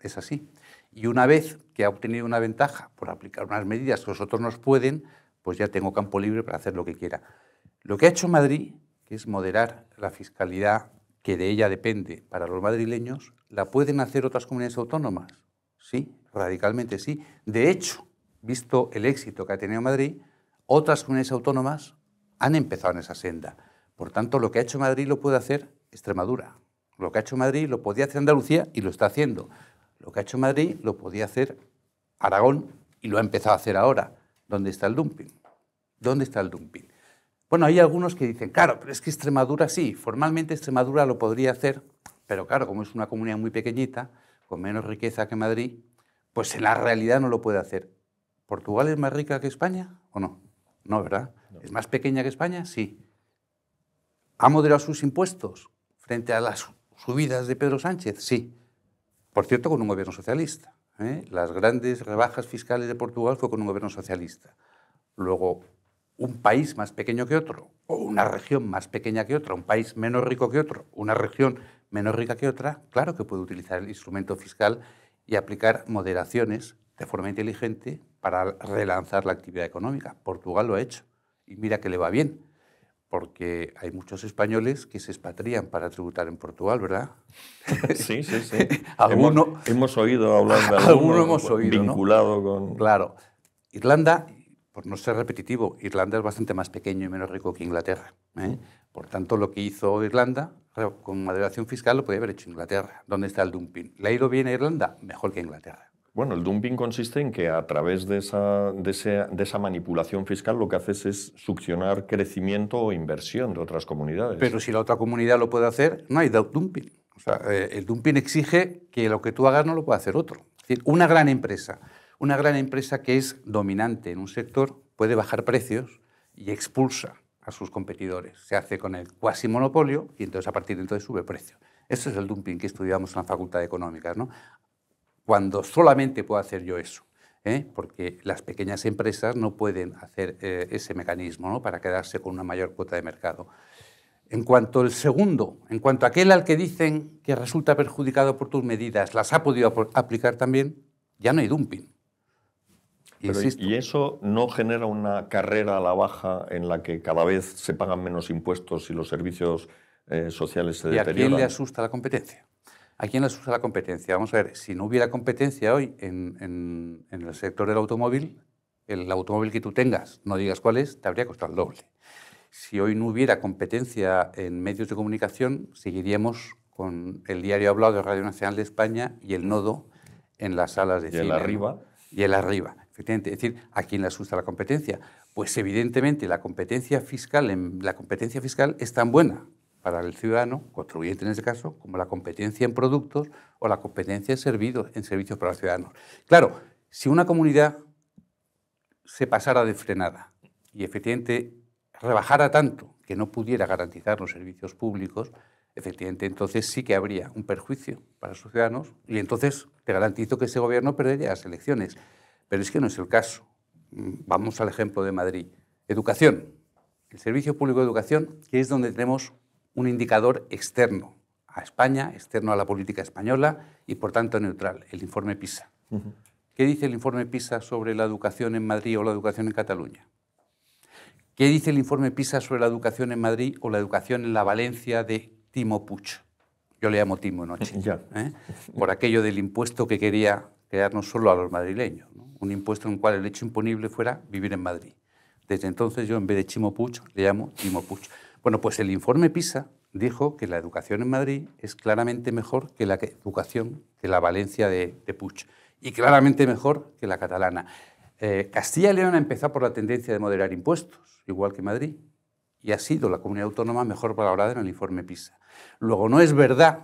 Es así. Y una vez que ha obtenido una ventaja por aplicar unas medidas que los otros no pueden, pues ya tengo campo libre para hacer lo que quiera. Lo que ha hecho Madrid, que es moderar la fiscalidad que de ella depende para los madrileños, la pueden hacer otras comunidades autónomas. Sí, radicalmente sí. De hecho, visto el éxito que ha tenido Madrid, otras comunidades autónomas han empezado en esa senda. Por tanto, lo que ha hecho Madrid lo puede hacer Extremadura. Lo que ha hecho Madrid lo podía hacer Andalucía y lo está haciendo. Lo que ha hecho Madrid lo podía hacer Aragón y lo ha empezado a hacer ahora. ¿Dónde está el dumping? ¿Dónde está el dumping? Bueno, hay algunos que dicen, claro, pero es que Extremadura sí, formalmente Extremadura lo podría hacer, pero claro, como es una comunidad muy pequeñita, con menos riqueza que Madrid, pues en la realidad no lo puede hacer. ¿Portugal es más rica que España o no? No, ¿verdad? ¿Es más pequeña que España? Sí. ¿Ha moderado sus impuestos frente a las subidas de Pedro Sánchez? Sí. Por cierto, con un gobierno socialista. ¿eh? Las grandes rebajas fiscales de Portugal fue con un gobierno socialista. Luego, un país más pequeño que otro, o una región más pequeña que otra, un país menos rico que otro, una región menos rica que otra, claro que puede utilizar el instrumento fiscal y aplicar moderaciones de forma inteligente para relanzar la actividad económica. Portugal lo ha hecho y mira que le va bien porque hay muchos españoles que se expatrian para tributar en Portugal, ¿verdad? Sí, sí, sí. hemos, oído hablar de alguno, vinculado con... Claro. Irlanda, por no ser repetitivo, Irlanda es bastante más pequeño y menos rico que Inglaterra. ¿eh? Por tanto, lo que hizo Irlanda con moderación fiscal lo podía haber hecho Inglaterra. ¿Dónde está el dumping? ¿Le ha ido bien a Irlanda? Mejor que Inglaterra. Bueno, el dumping consiste en que a través de esa, manipulación fiscal lo que haces es succionar crecimiento o inversión de otras comunidades. Pero si la otra comunidad lo puede hacer, no hay dumping. Eh, el dumping exige que lo que tú hagas no lo pueda hacer otro. decir, una gran empresa, una gran empresa que es dominante en un sector puede bajar precios y expulsa a sus competidores. Se hace con el cuasi monopolio y entonces a partir de entonces sube precio. Eso es el dumping que estudiamos en la Facultad de Económicas. ¿no? cuando solamente puedo hacer yo eso. ¿eh? Porque las pequeñas empresas no pueden hacer eh, ese mecanismo ¿no? para quedarse con una mayor cuota de mercado. En cuanto al segundo, en cuanto a aquel al que dicen que resulta perjudicado por tus medidas, las ha podido aplicar también, ya no hay dumping. ¿Y eso no genera una carrera a la baja en la que cada vez se pagan menos impuestos y los servicios eh, sociales se deterioran? ¿Y a quién le asusta la competencia? ¿A quién le asusta la competencia? Vamos a ver, si no hubiera competencia hoy en, el sector del automóvil, el automóvil que tú tengas, no digas cuál es, te habría costado el doble. Si hoy no hubiera competencia en medios de comunicación, seguiríamos con el diario hablado de Radio Nacional de España y el nodo en las salas de y El arriba. Y el arriba, efectivamente. Es decir, ¿a quién le asusta la competencia? Pues evidentemente la competencia fiscal, la competencia fiscal es tan buena para el ciudadano, contribuyente en ese caso, como la competencia en productos o la competencia en servicios, en servicios para los ciudadanos. Claro, si una comunidad se pasara de frenada y efectivamente rebajara tanto que no pudiera garantizar los servicios públicos, efectivamente entonces sí que habría un perjuicio para sus ciudadanos y entonces te garantizo que ese gobierno perdería las elecciones. Pero es que no es el caso. Mm, vamos al ejemplo de Madrid. Educación. El Servicio Público de Educación, que es donde tenemos un indicador externo a España, externo a la política española y por tanto neutral, el informe PISA. ¿Qué dice el informe PISA sobre la educación en Madrid o la educación en Cataluña? ¿Qué dice el informe PISA sobre la educación en Madrid o la educación en la Valencia de Timo Puig? Yo le llamo Timo Noche, ¿eh? por aquello del impuesto que quería quedarnos solo a los madrileños, un impuesto en el cual el hecho imponible fuera vivir en Madrid. Desde entonces yo en vez de Chimo puch le llamo Timo Puch. Bueno, pues el informe PISA dijo que la educación en Madrid es claramente mejor que la educación de la Valencia de, de Puig y claramente mejor que la catalana. Eh, Castilla y León ha empezado por la tendencia de moderar impuestos, igual que Madrid, y ha sido la comunidad autónoma mejor valorada en el informe PISA. Luego, no es verdad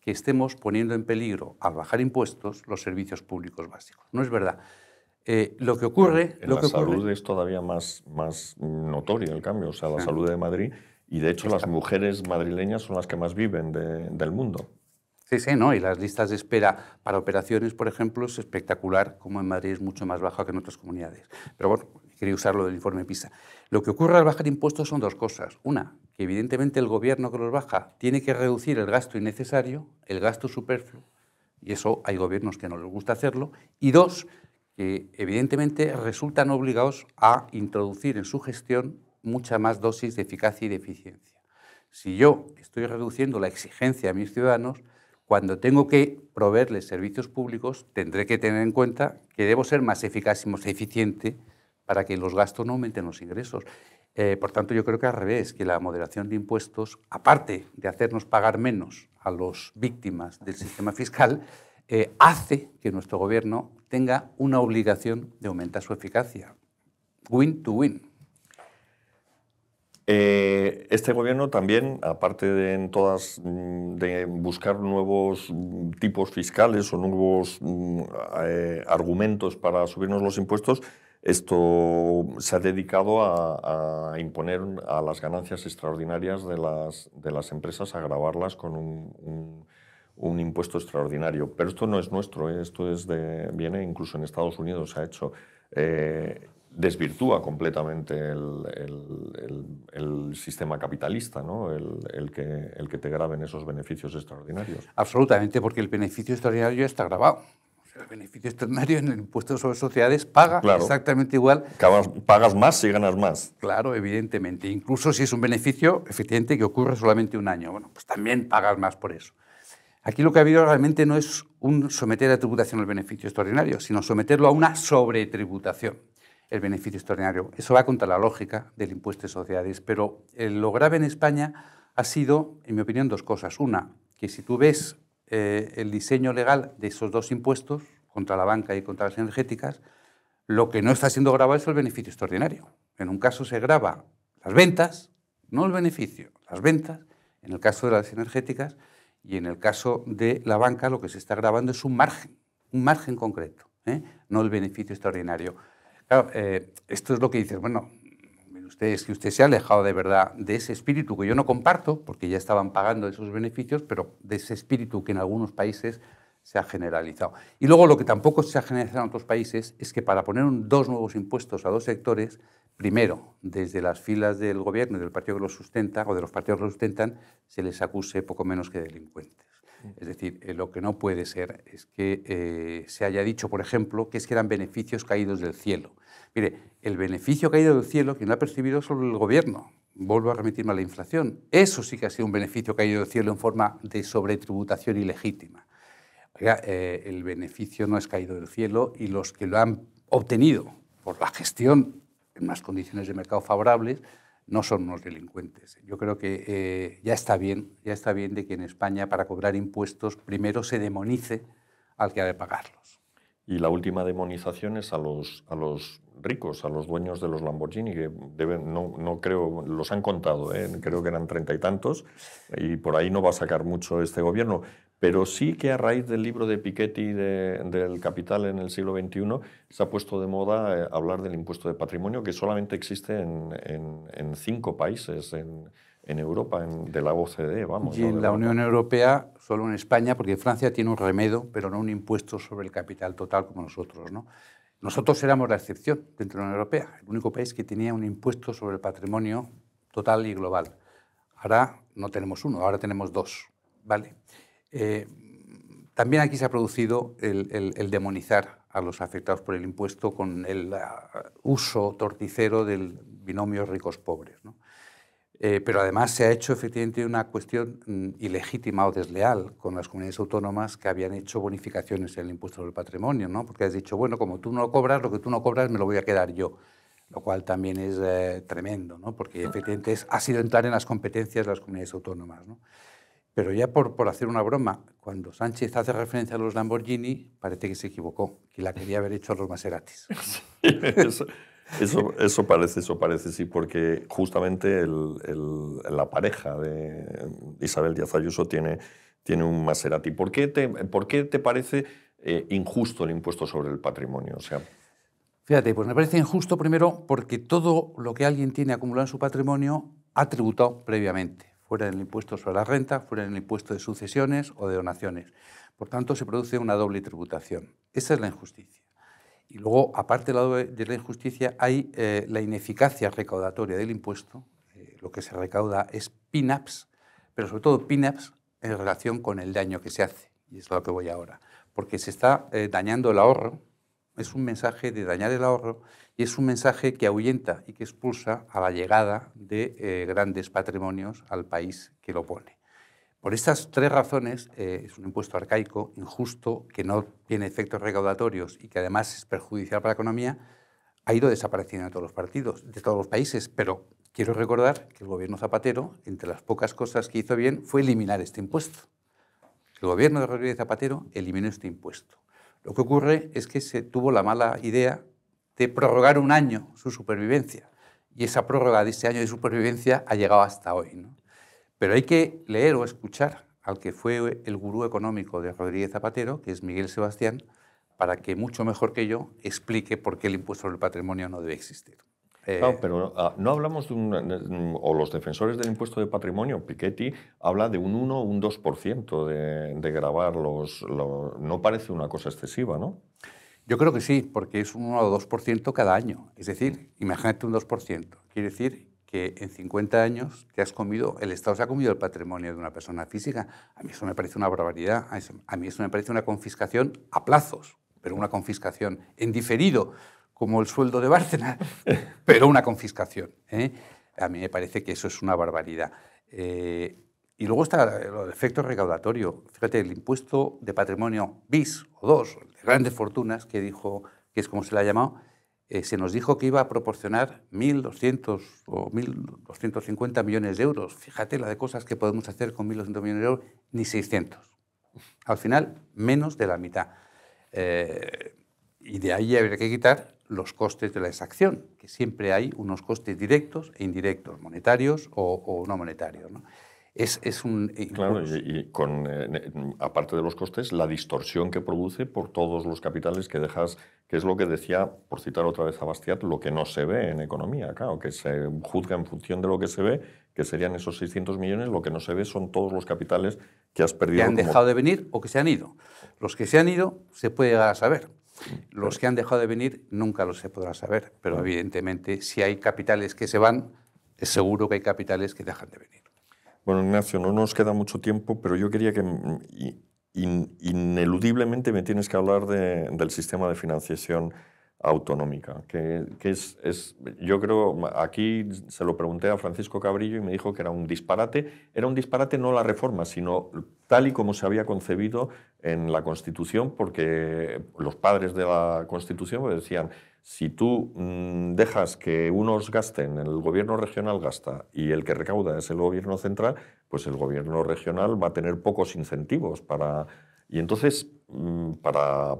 que estemos poniendo en peligro, al bajar impuestos, los servicios públicos básicos. No es verdad. Eh, lo que ocurre... lo la que salud es todavía más, más notorio el cambio. O sea, la salud de Madrid y de hecho, las mujeres madrileñas son las que más viven del mundo. Sí, sí, ¿no? Y las listas de espera para operaciones, por ejemplo, es espectacular, como en Madrid es mucho más baja que en otras comunidades. Pero bueno, quería usarlo del informe PISA. Lo que ocurre al bajar impuestos son dos cosas. Una, que evidentemente el gobierno que los baja tiene que reducir el gasto innecesario, el gasto superfluo, y eso hay gobiernos que no les gusta hacerlo. Y dos, que evidentemente resultan obligados a introducir en su gestión mucha más dosis de eficacia y de eficiencia. Si yo estoy reduciendo la exigencia a mis ciudadanos, cuando tengo que proveerles servicios públicos, tendré que tener en cuenta que debo ser más eficaz y más eficiente para que los gastos no aumenten los ingresos. Eh, por tanto, yo creo que al revés, que la moderación de impuestos, aparte de hacernos pagar menos a las víctimas del sistema fiscal, eh, hace que nuestro gobierno tenga una obligación de aumentar su eficacia. Win to win. Eh, este gobierno también, aparte de todas mm, de buscar nuevos mm, tipos fiscales o nuevos mm, eh, argumentos para subirnos los impuestos, esto se ha dedicado a, imponer a las ganancias extraordinarias de las, de las empresas, a grabarlas con un, impuesto extraordinario. Pero esto no es nuestro, eh, esto es de, viene incluso en Estados Unidos, se ha hecho desvirtúa completamente el, sistema capitalista, ¿no? el, que, te graben esos beneficios extraordinarios. Absolutamente, porque el beneficio extraordinario ya está grabado. el beneficio extraordinario en el impuesto sobre sociedades paga exactamente igual. Pagas más si ganas más. Claro, evidentemente. Incluso si es un beneficio, eficiente que ocurre solamente un año. Bueno, pues también pagas más por eso. Aquí lo que ha habido realmente no es someter a tributación al beneficio extraordinario, sino someterlo a una sobretributación el beneficio extraordinario. Eso va contra la lógica del impuesto de sociedades, pero eh, lo grave en España ha sido, en mi opinión, dos cosas. Una, que si tú ves eh, el diseño legal de esos dos impuestos, contra la banca y contra las energéticas, lo que no está siendo grabado es el beneficio extraordinario. En un caso se graba las ventas, no el beneficio, las ventas, en el caso de las energéticas y en el caso de la banca lo que se está grabando es un margen, un margen concreto, ¿eh? no el beneficio extraordinario. Claro, eh, esto es lo que dices, bueno, usted, que usted se ha alejado de verdad de ese espíritu que yo no comparto, porque ya estaban pagando esos beneficios, pero de ese espíritu que en algunos países se ha generalizado. Y luego lo que tampoco se ha generalizado en otros países es que para poner dos nuevos impuestos a dos sectores, primero, desde las filas del gobierno y del partido que los sustenta o de los partidos que los sustentan, se les acuse poco menos que delincuentes. Es decir, eh, lo que no puede ser es que eh, se haya dicho, por ejemplo, que es que eran beneficios caídos del cielo. Mire, el beneficio caído del cielo, que no ha percibido solo el gobierno. Vuelvo a remitirme a la inflación. Eso sí que ha sido un beneficio caído del cielo en forma de sobretributación ilegítima. Eh, el beneficio no es caído del cielo y los que lo han obtenido por la gestión en más condiciones de mercado favorables no son unos delincuentes. Yo creo que eh, ya está bien, ya está bien de que en España para cobrar impuestos primero se demonice al que ha de pagarlos. Y la última demonización es a los, a los ricos, a los dueños de los Lamborghini, que no, no creo, los han contado, ¿eh? creo que eran treinta y tantos, y por ahí no va a sacar mucho este gobierno pero sí que a raíz del libro de Piketty de, del Capital en el siglo XXI se ha puesto de moda eh, hablar del impuesto de patrimonio que solamente existe en, en, cinco países en, Europa, de la OCDE, vamos. Y en la Unión Europea, solo en España, porque Francia tiene un remedo, pero no un impuesto sobre el capital total como nosotros, ¿no? Nosotros éramos la excepción dentro de la Unión Europea, el único país que tenía un impuesto sobre el patrimonio total y global. Ahora no tenemos uno, ahora tenemos dos, ¿vale? Eh, también aquí se ha producido el, demonizar a los afectados por el impuesto con el ah, uso torticero del binomio ricos-pobres. Eh, pero además se ha hecho efectivamente una cuestión mm, ilegítima o desleal con las comunidades autónomas que habían hecho bonificaciones en el impuesto del patrimonio, ¿no? porque has dicho, bueno, como tú no cobras, lo que tú no cobras me lo voy a quedar yo, lo cual también es eh, tremendo, ¿no? porque efectivamente es, ha sido entrar en las competencias de las comunidades autónomas. ¿no? Pero ya por, por hacer una broma, cuando Sánchez hace referencia a los Lamborghini, parece que se equivocó, que la quería haber hecho a los Maseratis. eso, eso, parece, eso parece, sí, porque justamente la pareja de Isabel Díaz Ayuso tiene, tiene un Maserati. ¿Por qué te, por qué te parece eh, injusto el impuesto sobre el patrimonio? O sea, Fíjate, pues me parece injusto primero porque todo lo que alguien tiene acumulado en su patrimonio ha tributado previamente fuera del impuesto sobre la renta, fuera del impuesto de sucesiones o de donaciones. Por tanto, se produce una doble tributación. Esa es la injusticia. Y luego, aparte de la injusticia, hay eh, la ineficacia recaudatoria del impuesto. Eh, lo que se recauda es pin pero sobre todo pin en relación con el daño que se hace. Y es lo que voy ahora. Porque se está eh, dañando el ahorro. Es un mensaje de dañar el ahorro y es un mensaje que ahuyenta y que expulsa a la llegada de eh, grandes patrimonios al país que lo pone. Por estas tres razones, eh, es un impuesto arcaico, injusto, que no tiene efectos recaudatorios y que además es perjudicial para la economía, ha ido desapareciendo de todos los partidos, de todos los países, pero quiero recordar que el gobierno Zapatero, entre las pocas cosas que hizo bien, fue eliminar este impuesto. El gobierno de Rodríguez Zapatero eliminó este impuesto. Lo que ocurre es que se tuvo la mala idea de prorrogar un año su supervivencia. Y esa prórroga de ese año de supervivencia ha llegado hasta hoy. ¿no? Pero hay que leer o escuchar al que fue el gurú económico de Rodríguez Zapatero, que es Miguel Sebastián, para que mucho mejor que yo explique por qué el impuesto del patrimonio no debe existir. Eh, claro, pero ah, no hablamos de un, o los defensores del impuesto de patrimonio, Piketty habla de un 1 o un 2% de, de grabar los, No parece una cosa excesiva, ¿no? Yo creo que sí, porque es un 1 o 2% cada año. Es decir, imagínate un 2%. Quiere decir que en 50 años te has comido, el Estado se ha comido el patrimonio de una persona física. A mí eso me parece una barbaridad, a mí eso me parece una confiscación a plazos, pero una confiscación en diferido, como el sueldo de Bárcena, pero una confiscación. ¿eh? A mí me parece que eso es una barbaridad. Eh, y luego está el efecto recaudatorio. Fíjate, el impuesto de patrimonio BIS o dos, grandes fortunas, que dijo, que es como se la ha llamado, eh, se nos dijo que iba a proporcionar 1.200 o 1.250 millones de euros. Fíjate la de cosas que podemos hacer con 1.200 millones de euros, ni 600. Al final, menos de la mitad. Eh, y de ahí habría que quitar los costes de la exacción, que siempre hay unos costes directos e indirectos, monetarios o, o no monetarios es, un... Claro, pues y, con, eh, aparte de los costes, la distorsión que produce por todos los capitales que dejas, que es lo que decía, por citar otra vez a Bastiat, lo que no se ve en economía, claro, que se juzga en función de lo que se ve, que serían esos 600 millones, lo que no se ve son todos los capitales que has perdido. han dejado de venir o que se han ido. Los que se han ido se puede llegar a saber. Mm, los que han dejado de venir nunca los se podrá saber, pero mm. evidentemente si hay capitales que se van, es seguro que hay capitales que dejan de venir. Bueno, Ignacio, no nos queda mucho tiempo, pero yo quería que ineludiblemente me tienes que hablar del sistema de financiación autonómica, que, es, yo creo, aquí se lo pregunté a Francisco Cabrillo y me dijo que era un disparate, era un disparate no la reforma, sino tal y como se había concebido en la Constitución, porque los padres de la Constitución decían, si tú mm, dejas que unos gasten, el gobierno regional gasta y el que recauda es el gobierno central, pues el gobierno regional va a tener pocos incentivos para... Y entonces, mm, para,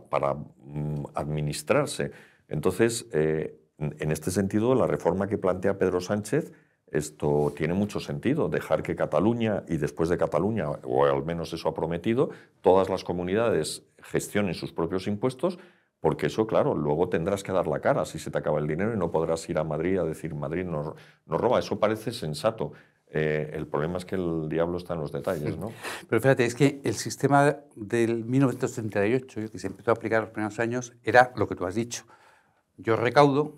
mm, administrarse. Entonces, eh, en este sentido, la reforma que plantea Pedro Sánchez, esto tiene mucho sentido, dejar que Cataluña y después de Cataluña, o al menos eso ha prometido, todas las comunidades gestionen sus propios impuestos, porque eso, claro, luego tendrás que dar la cara si se te acaba el dinero y no podrás ir a Madrid a decir, Madrid nos, roba. Eso parece sensato. Eh, el problema es que el diablo está en los detalles, ¿no? Pero fíjate, es que el sistema del 1978, que se empezó a aplicar los primeros años, era lo que tú has dicho. Yo recaudo,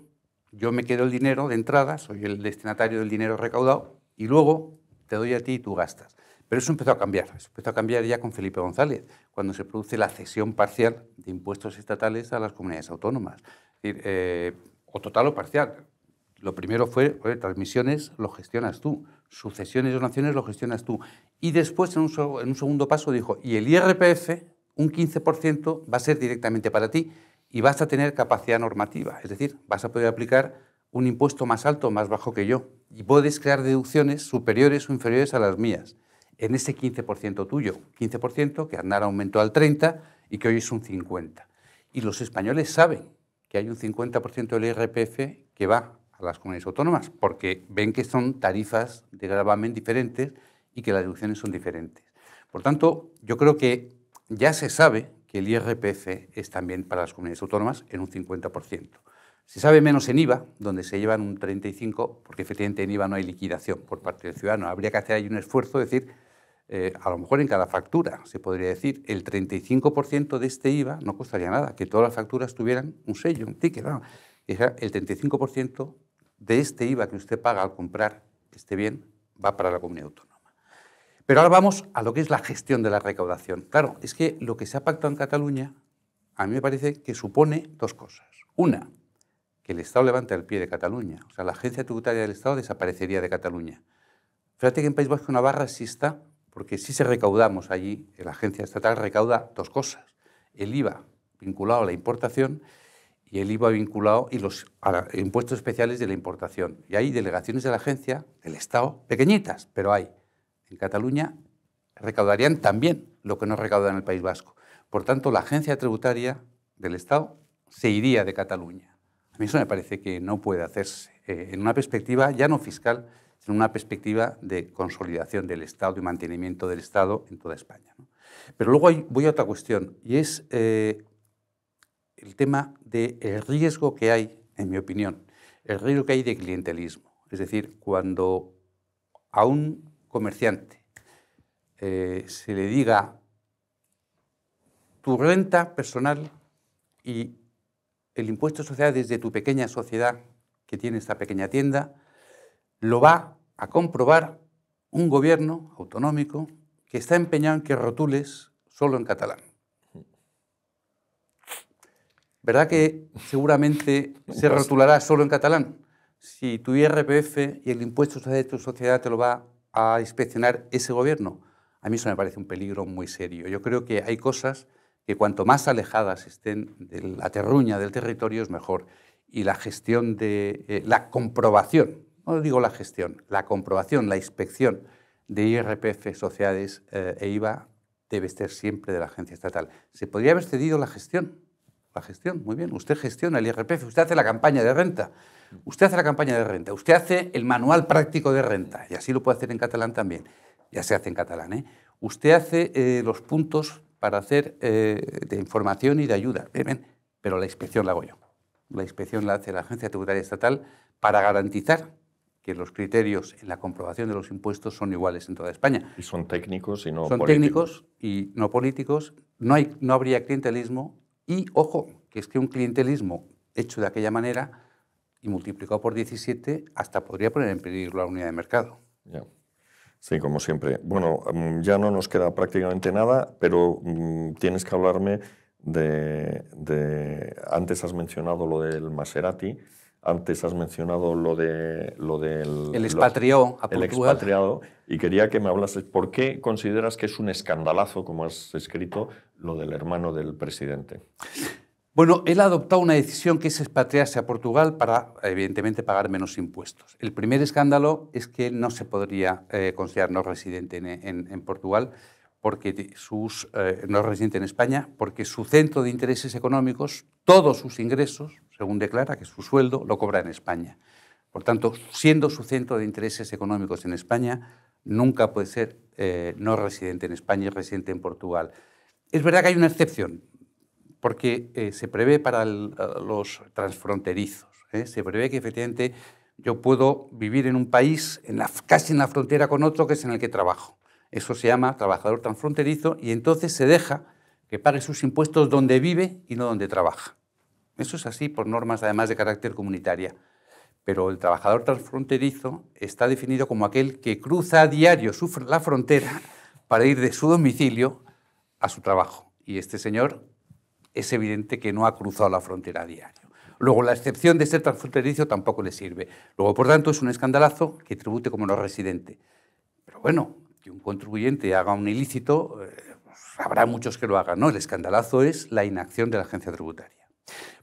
yo me quedo el dinero de entrada, soy el destinatario del dinero recaudado, y luego te doy a ti y tú gastas. Pero eso empezó a cambiar, empezó a cambiar ya con Felipe González, cuando se produce la cesión parcial de impuestos estatales a las comunidades autónomas, eh, o total o parcial. Lo primero fue, transmisiones lo gestionas tú, sucesiones y donaciones lo gestionas tú. Y después, en un, en un segundo paso, dijo, y el IRPF, un 15% va a ser directamente para ti y vas a tener capacidad normativa, es decir, vas a poder aplicar un impuesto más alto o más bajo que yo y puedes crear deducciones superiores o inferiores a las mías en ese 15% tuyo, 15% que Aznar aumentó al 30% y que hoy es un 50%. Y los españoles saben que hay un 50% del IRPF que va a las comunidades autónomas, porque ven que son tarifas de gravamen diferentes y que las deducciones son diferentes. Por tanto, yo creo que ya se sabe que el IRPF es también para las comunidades autónomas en un 50%. Se sabe menos en IVA, donde se llevan un 35%, porque efectivamente en IVA no hay liquidación por parte del ciudadano. Habría que hacer ahí un esfuerzo, decir, eh, a lo mejor en cada factura, se podría decir, el 35% de este IVA no costaría nada, que todas las facturas tuvieran un sello, un ticket, el 35% de este IVA que usted paga al comprar este bien va para la comunidad autónoma. Pero ahora vamos a lo que es la gestión de la recaudación. Claro, es que lo que se ha pactado en Cataluña a mí me parece que supone dos cosas. Una, que el Estado levanta el pie de Cataluña, o sea, la agencia tributaria del Estado desaparecería de Cataluña. Fíjate que en País Vasco una Navarra sí porque si se recaudamos allí, la agencia estatal recauda dos cosas, el IVA vinculado a la importación y el IVA vinculado y los impuestos especiales de la importación. Y hay delegaciones de la agencia, del Estado, pequeñitas, pero hay. En Cataluña recaudarían también lo que no recauda en el País Vasco. Por tanto, la agencia tributaria del Estado se iría de Cataluña. A mí eso me parece que no puede hacerse eh, en una perspectiva ya no fiscal, en una perspectiva de consolidación del Estado y mantenimiento del Estado en toda España. Pero luego voy a otra cuestión, y es eh, el tema del riesgo que hay, en mi opinión, el riesgo que hay de clientelismo. Es decir, cuando a un comerciante eh, se le diga tu renta personal y el impuesto social desde tu pequeña sociedad que tiene esta pequeña tienda lo va a comprobar un gobierno autonómico que está empeñado en que rotules solo en catalán. ¿Verdad que seguramente se rotulará solo en catalán? Si tu IRPF y el impuesto de tu sociedad te lo va a inspeccionar ese gobierno, a mí eso me parece un peligro muy serio. Yo creo que hay cosas que cuanto más alejadas estén de la terruña del territorio es mejor. Y la gestión de eh, la comprobación no digo la gestión, la comprobación, la inspección de IRPF, sociedades eh, e IVA debe ser siempre de la agencia estatal. Se podría haber cedido la gestión. La gestión, muy bien. Usted gestiona el IRPF, usted hace la campaña de renta. Usted hace la campaña de renta, usted hace el manual práctico de renta, y así lo puede hacer en catalán también. Ya se hace en catalán, ¿eh? Usted hace eh, los puntos para hacer eh, de información y de ayuda, pero la inspección la hago yo. La inspección la hace la Agencia Tributaria Estatal para garantizar que los criterios en la comprobación de los impuestos son iguales en toda España. Y son técnicos y no son técnicos y no políticos. No, hay, no habría clientelismo y, ojo, que es que un clientelismo hecho de aquella manera y multiplicado por 17 hasta podría poner en peligro la unidad de mercado. Sí, como siempre. Bueno, mm, ya no nos queda prácticamente nada, pero mm, tienes que hablarme de, de, Antes has mencionado lo del Maserati. Antes has mencionado lo de lo del el expatriado, y quería que me hablases por qué consideras que es un escandalazo, como has escrito, lo del hermano del presidente. Bueno, él ha adoptado una decisión que es expatriarse a Portugal para, evidentemente, pagar menos impuestos. El primer escándalo es que no se podría eh, considerar no residente en Portugal porque sus, eh, no residente en España, porque su centro de intereses económicos, todos sus ingresos, según declara, que es su sueldo, lo cobra en España. Por tanto, siendo su centro de intereses económicos en España, nunca puede ser eh, no residente en España y residente en Portugal. Es verdad que hay una excepción, porque eh, se prevé para los transfronterizos. Se prevé que efectivamente yo puedo vivir en un país en la, casi en la frontera con otro que es en el que trabajo. Eso se llama trabajador transfronterizo y entonces se deja que pague sus impuestos donde vive y no donde trabaja. Eso es así por normas además de carácter comunitaria. Pero el trabajador transfronterizo está definido como aquel que cruza a diario la frontera para ir de su domicilio a su trabajo. Y este señor es evidente que no ha cruzado la frontera a diario. Luego, la excepción de ser transfronterizo tampoco le sirve. Luego, por tanto, es un escandalazo que tribute como no residente. Pero bueno, que un contribuyente haga un ilícito, eh, habrá muchos que lo hagan. No, el escandalazo es la inacción de la agencia tributaria,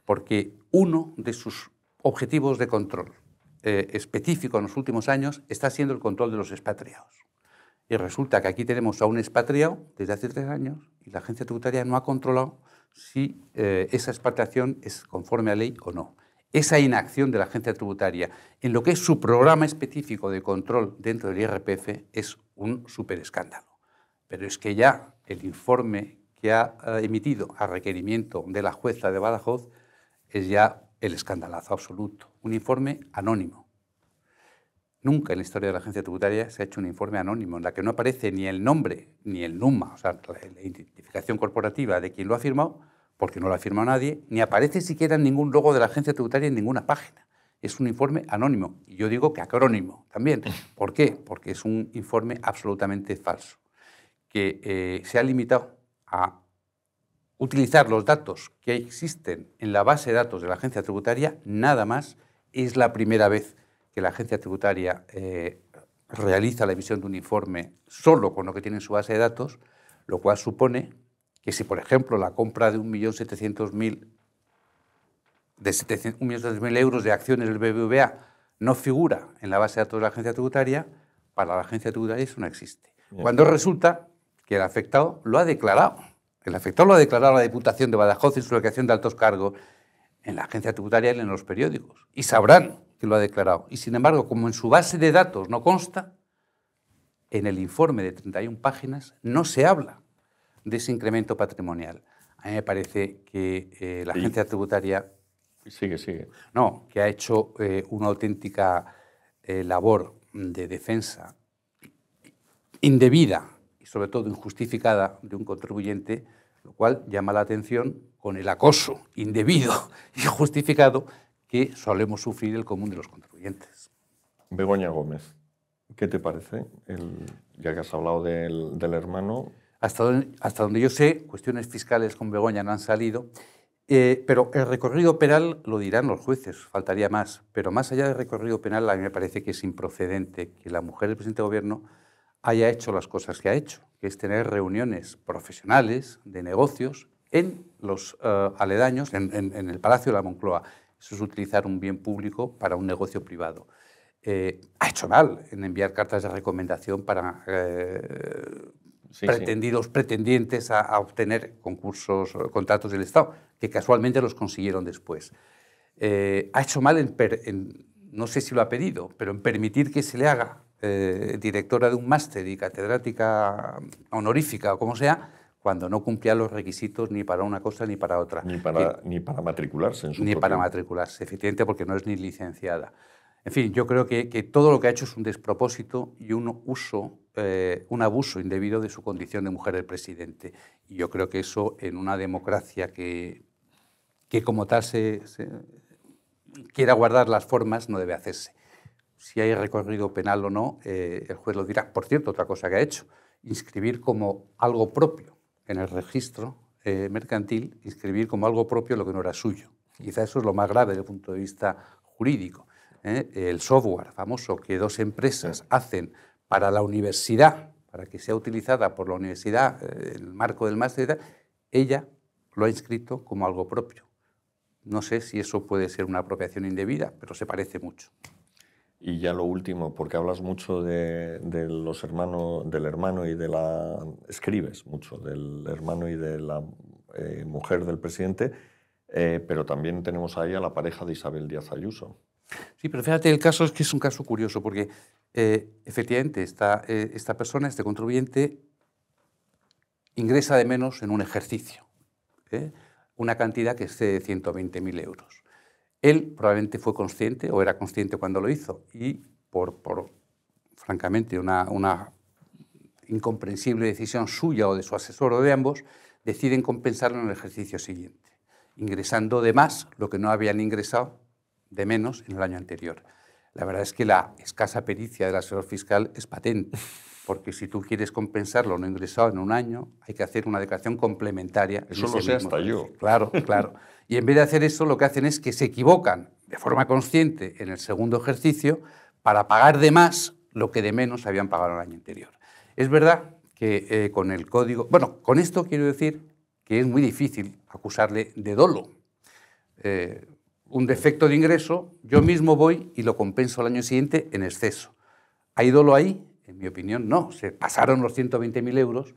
porque uno de sus objetivos de control eh, específico en los últimos años está siendo el control de los expatriados. Y resulta que aquí tenemos a un expatriado desde hace tres años y la agencia tributaria no ha controlado si eh, esa expatriación es conforme a ley o no esa inacción de la agencia tributaria en lo que es su programa específico de control dentro del IRPF es un superescándalo. Pero es que ya el informe que ha emitido a requerimiento de la jueza de Badajoz es ya el escandalazo absoluto. Un informe anónimo. Nunca en la historia de la agencia tributaria se ha hecho un informe anónimo en la que no aparece ni el nombre ni el NUMA, o sea, la identificación corporativa de quien lo ha firmado, porque no la firmado nadie, ni aparece siquiera en ningún logo de la agencia tributaria en ninguna página. Es un informe anónimo, y yo digo que acrónimo también. ¿Por qué? Porque es un informe absolutamente falso, que eh, se ha limitado a utilizar los datos que existen en la base de datos de la agencia tributaria, nada más, es la primera vez que la agencia tributaria eh, realiza la emisión de un informe solo con lo que tiene en su base de datos, lo cual supone y si, por ejemplo, la compra de 1.700.000 de euros de acciones del BBVA no figura en la base de datos de la agencia tributaria, para la agencia tributaria eso no existe. Cuando resulta que el afectado lo ha declarado. El afectado lo ha declarado la Diputación de Badajoz en su declaración de altos cargos en la agencia tributaria y en los periódicos. Y sabrán que lo ha declarado. Y sin embargo, como en su base de datos no consta, en el informe de 31 páginas no se habla de ese incremento patrimonial. A mí me parece que eh, la agencia tributaria... Sigue, sigue. No, que ha hecho eh, una auténtica eh, labor de defensa indebida y sobre todo injustificada de un contribuyente, lo cual llama la atención con el acoso indebido y justificado que solemos sufrir el común de los contribuyentes. Begoña Gómez, ¿qué te parece? ya que has hablado del hermano, hasta donde, yo sé, cuestiones fiscales con Begoña no han salido, eh, pero el recorrido penal lo dirán los jueces, faltaría más. Pero más allá del recorrido penal, a mí me parece que es improcedente que la mujer del presidente de gobierno haya hecho las cosas que ha hecho, que es tener reuniones profesionales de negocios en los eh, aledaños, en, el Palacio de la Moncloa. Eso es utilizar un bien público para un negocio privado. Eh, ha hecho mal en enviar cartas de recomendación para pretendidos, pretendientes a, obtener concursos, eh, contratos del Estado, que casualmente los consiguieron después. Eh, ha hecho mal en, no sé si lo ha pedido, pero en permitir que se le haga eh, directora de un máster y catedrática honorífica o como sea, cuando no cumplía los requisitos ni para una cosa ni para otra. Ni para, ni para matricularse en su Ni para matricularse, efectivamente, porque no es ni licenciada. En fin, yo creo que, todo lo que ha hecho es un despropósito y un uso, eh, un abuso indebido de su condición de mujer del presidente. Y yo creo que eso en una democracia que, que como tal se, quiera guardar las formas no debe hacerse. Si hay recorrido penal o no, eh, el juez lo dirá. Por cierto, otra cosa que ha hecho, inscribir como algo propio en el registro eh, mercantil, inscribir como algo propio lo que no era suyo. Quizá eso es lo más grave desde el punto de vista jurídico. ¿eh? el software famoso que dos empresas hacen para la universidad, para que sea utilizada por la universidad, eh, el marco del máster, ella lo ha inscrito como algo propio. No sé si eso puede ser una apropiación indebida, pero se parece mucho. Y ya lo último, porque hablas mucho de, los hermanos, del hermano y de la... escribes mucho del hermano y de la eh, mujer del presidente, pero también tenemos ahí a la pareja de Isabel Díaz Ayuso. Sí, pero fíjate, el caso es que es un caso curioso, porque eh, efectivamente esta, eh, esta persona, este contribuyente, ingresa de menos en un ejercicio, ¿eh? una cantidad que excede 120.000 euros. Él probablemente fue consciente o era consciente cuando lo hizo y por, por francamente, una, una incomprensible decisión suya o de su asesor o de ambos, deciden compensarlo en el ejercicio siguiente, ingresando de más lo que no habían ingresado de menos en el año anterior. La verdad es que la escasa pericia del asesor fiscal es patente, porque si tú quieres compensarlo no ingresado en un año, hay que hacer una declaración complementaria. Eso lo sé hasta yo. Claro, claro. Y en vez de hacer eso, lo que hacen es que se equivocan de forma consciente en el segundo ejercicio para pagar de más lo que de menos habían pagado el año anterior. Es verdad que eh, con el código... Bueno, con esto quiero decir que es muy difícil acusarle de dolo. Eh, un defecto de ingreso, yo mismo voy y lo compenso al año siguiente en exceso. ¿Hay dolo ahí? En mi opinión, no. Se pasaron los 120.000 euros,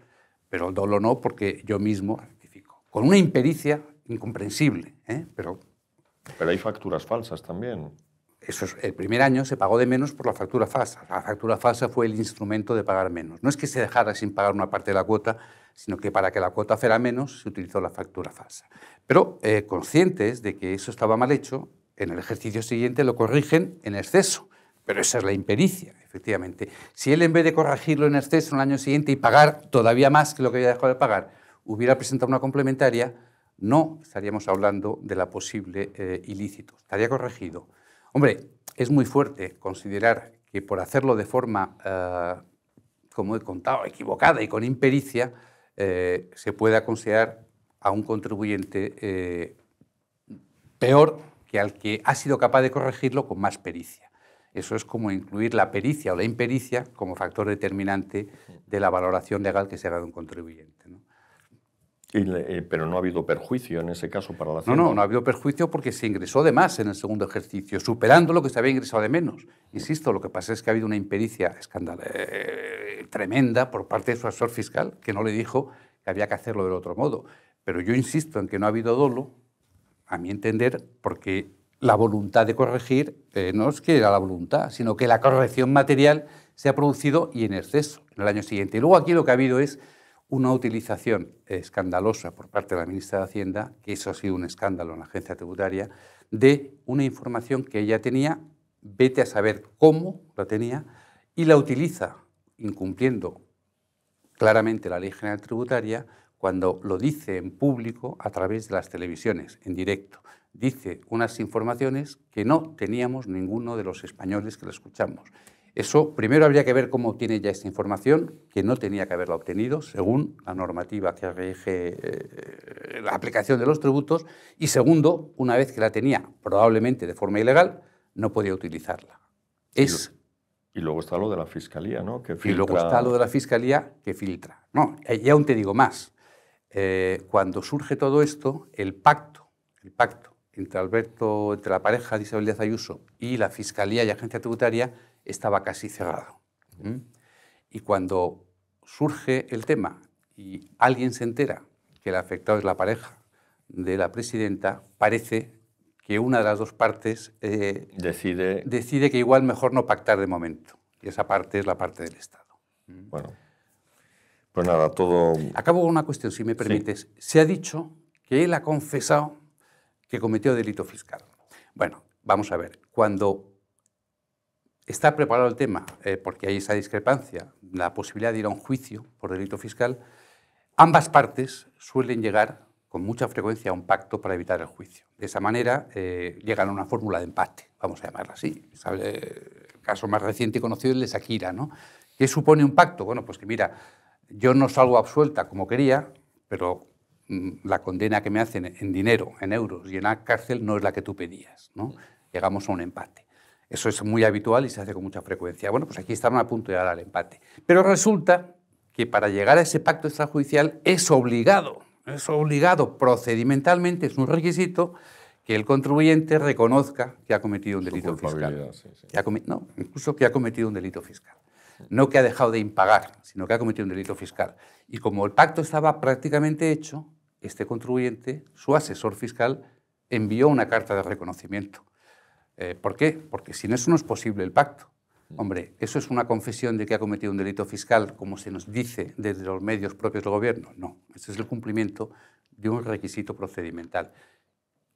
pero el dolo no, porque yo mismo rectifico. Con una impericia incomprensible, ¿eh? pero... Pero hay facturas falsas también. Eso es, el primer año se pagó de menos por la factura falsa. La factura falsa fue el instrumento de pagar menos. No es que se dejara sin pagar una parte de la cuota, sino que para que la cuota fuera menos se utilizó la factura falsa. Pero eh, conscientes de que eso estaba mal hecho, en el ejercicio siguiente lo corrigen en exceso. Pero esa es la impericia, efectivamente. Si él, en vez de corregirlo en exceso en el año siguiente y pagar todavía más que lo que había dejado de pagar, hubiera presentado una complementaria, no estaríamos hablando de la posible eh, ilícito. Estaría corregido. Hombre, es muy fuerte considerar que por hacerlo de forma, eh, como he contado, equivocada y con impericia, se pueda considerar a un contribuyente eh, peor que al que ha sido capaz de corregirlo con más pericia. Eso es como incluir la pericia o la impericia como factor determinante de la valoración legal que se haga de un contribuyente. Eh, pero no ha habido perjuicio en ese caso para la Hacienda. No, no, no ha habido perjuicio porque se ingresó de más en el segundo ejercicio, superando lo que se había ingresado de menos. Insisto, lo que pasa es que ha habido una impericia eh, tremenda por parte de su asesor fiscal, que no le dijo que había que hacerlo del otro modo. Pero yo insisto en que no ha habido dolo, a mi entender, porque la voluntad de corregir eh, no es que era la voluntad, sino que la corrección material se ha producido y en exceso en el año siguiente. Y luego aquí lo que ha habido es una utilización escandalosa por parte de la ministra de Hacienda, que eso ha sido un escándalo en la agencia tributaria, de una información que ella tenía, vete a saber cómo la tenía, y la utiliza incumpliendo claramente la ley general tributaria cuando lo dice en público a través de las televisiones, en directo. Dice unas informaciones que no teníamos ninguno de los españoles que lo escuchamos. Eso primero habría que ver cómo obtiene ya esta información, que no tenía que haberla obtenido según la normativa que rige eh, la aplicación de los tributos, y segundo, una vez que la tenía, probablemente de forma ilegal, no podía utilizarla. Es y luego está lo de la fiscalía, ¿no? Que filtra... Y luego está lo de la fiscalía que filtra. No, eh, y aún te digo más. Eh, cuando surge todo esto, el pacto, el pacto entre Alberto, entre la pareja de Isabel Díaz Ayuso y la Fiscalía y Agencia Tributaria estaba casi cerrado. Y cuando surge el tema y alguien se entera que el afectado es la pareja de la presidenta, parece que una de las dos partes eh, decide... decide que igual mejor no pactar de momento. Y esa parte es la parte del Estado. Bueno. Pues nada, todo... Acabo con una cuestión, si me permites. Se ha dicho que él ha confesado que cometió delito fiscal. Bueno, vamos a ver, cuando está preparado el tema, eh, porque hay esa discrepancia, la posibilidad de ir a un juicio por delito fiscal, ambas partes suelen llegar con mucha frecuencia a un pacto para evitar el juicio. De esa manera eh, llegan a una fórmula de empate, vamos a llamarla así. El caso más reciente y conocido es el de Shakira, ¿no? ¿Qué supone un pacto? Bueno, pues que mira, yo no salgo absuelta como quería, pero mm, la condena que me hacen en dinero, en euros y en la cárcel no es la que tú pedías. Llegamos a un empate. Eso es muy habitual y se hace con mucha frecuencia. Bueno, pues aquí estaban a punto de dar al empate. Pero resulta que para llegar a ese pacto extrajudicial es obligado, es obligado procedimentalmente, es un requisito que el contribuyente reconozca que ha cometido un delito fiscal. no, incluso que ha cometido un delito fiscal no que ha dejado de impagar, sino que ha cometido un delito fiscal. Y como el pacto estaba prácticamente hecho, este contribuyente, su asesor fiscal, envió una carta de reconocimiento. Eh, ¿Por qué? Porque sin eso no es posible el pacto. Hombre, ¿eso es una confesión de que ha cometido un delito fiscal, como se nos dice desde los medios propios del gobierno? No, ese es el cumplimiento de un requisito procedimental.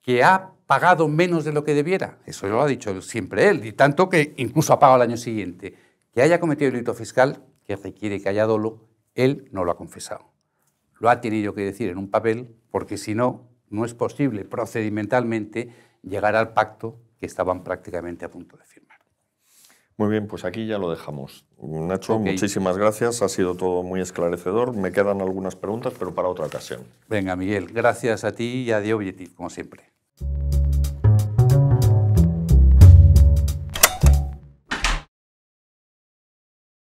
¿Que ha pagado menos de lo que debiera? Eso lo ha dicho siempre él, y tanto que incluso ha pagado al año siguiente que haya cometido delito fiscal, que requiere que haya dolo, él no lo ha confesado. Lo ha tenido que decir en un papel, porque si no, no es posible procedimentalmente llegar al pacto que estaban prácticamente a punto de firmar. Muy bien, pues aquí ya lo dejamos. Nacho, muchísimas gracias. Ha sido todo muy esclarecedor. Me quedan algunas preguntas, pero para otra ocasión. Venga, Miguel, gracias a ti y a The como siempre.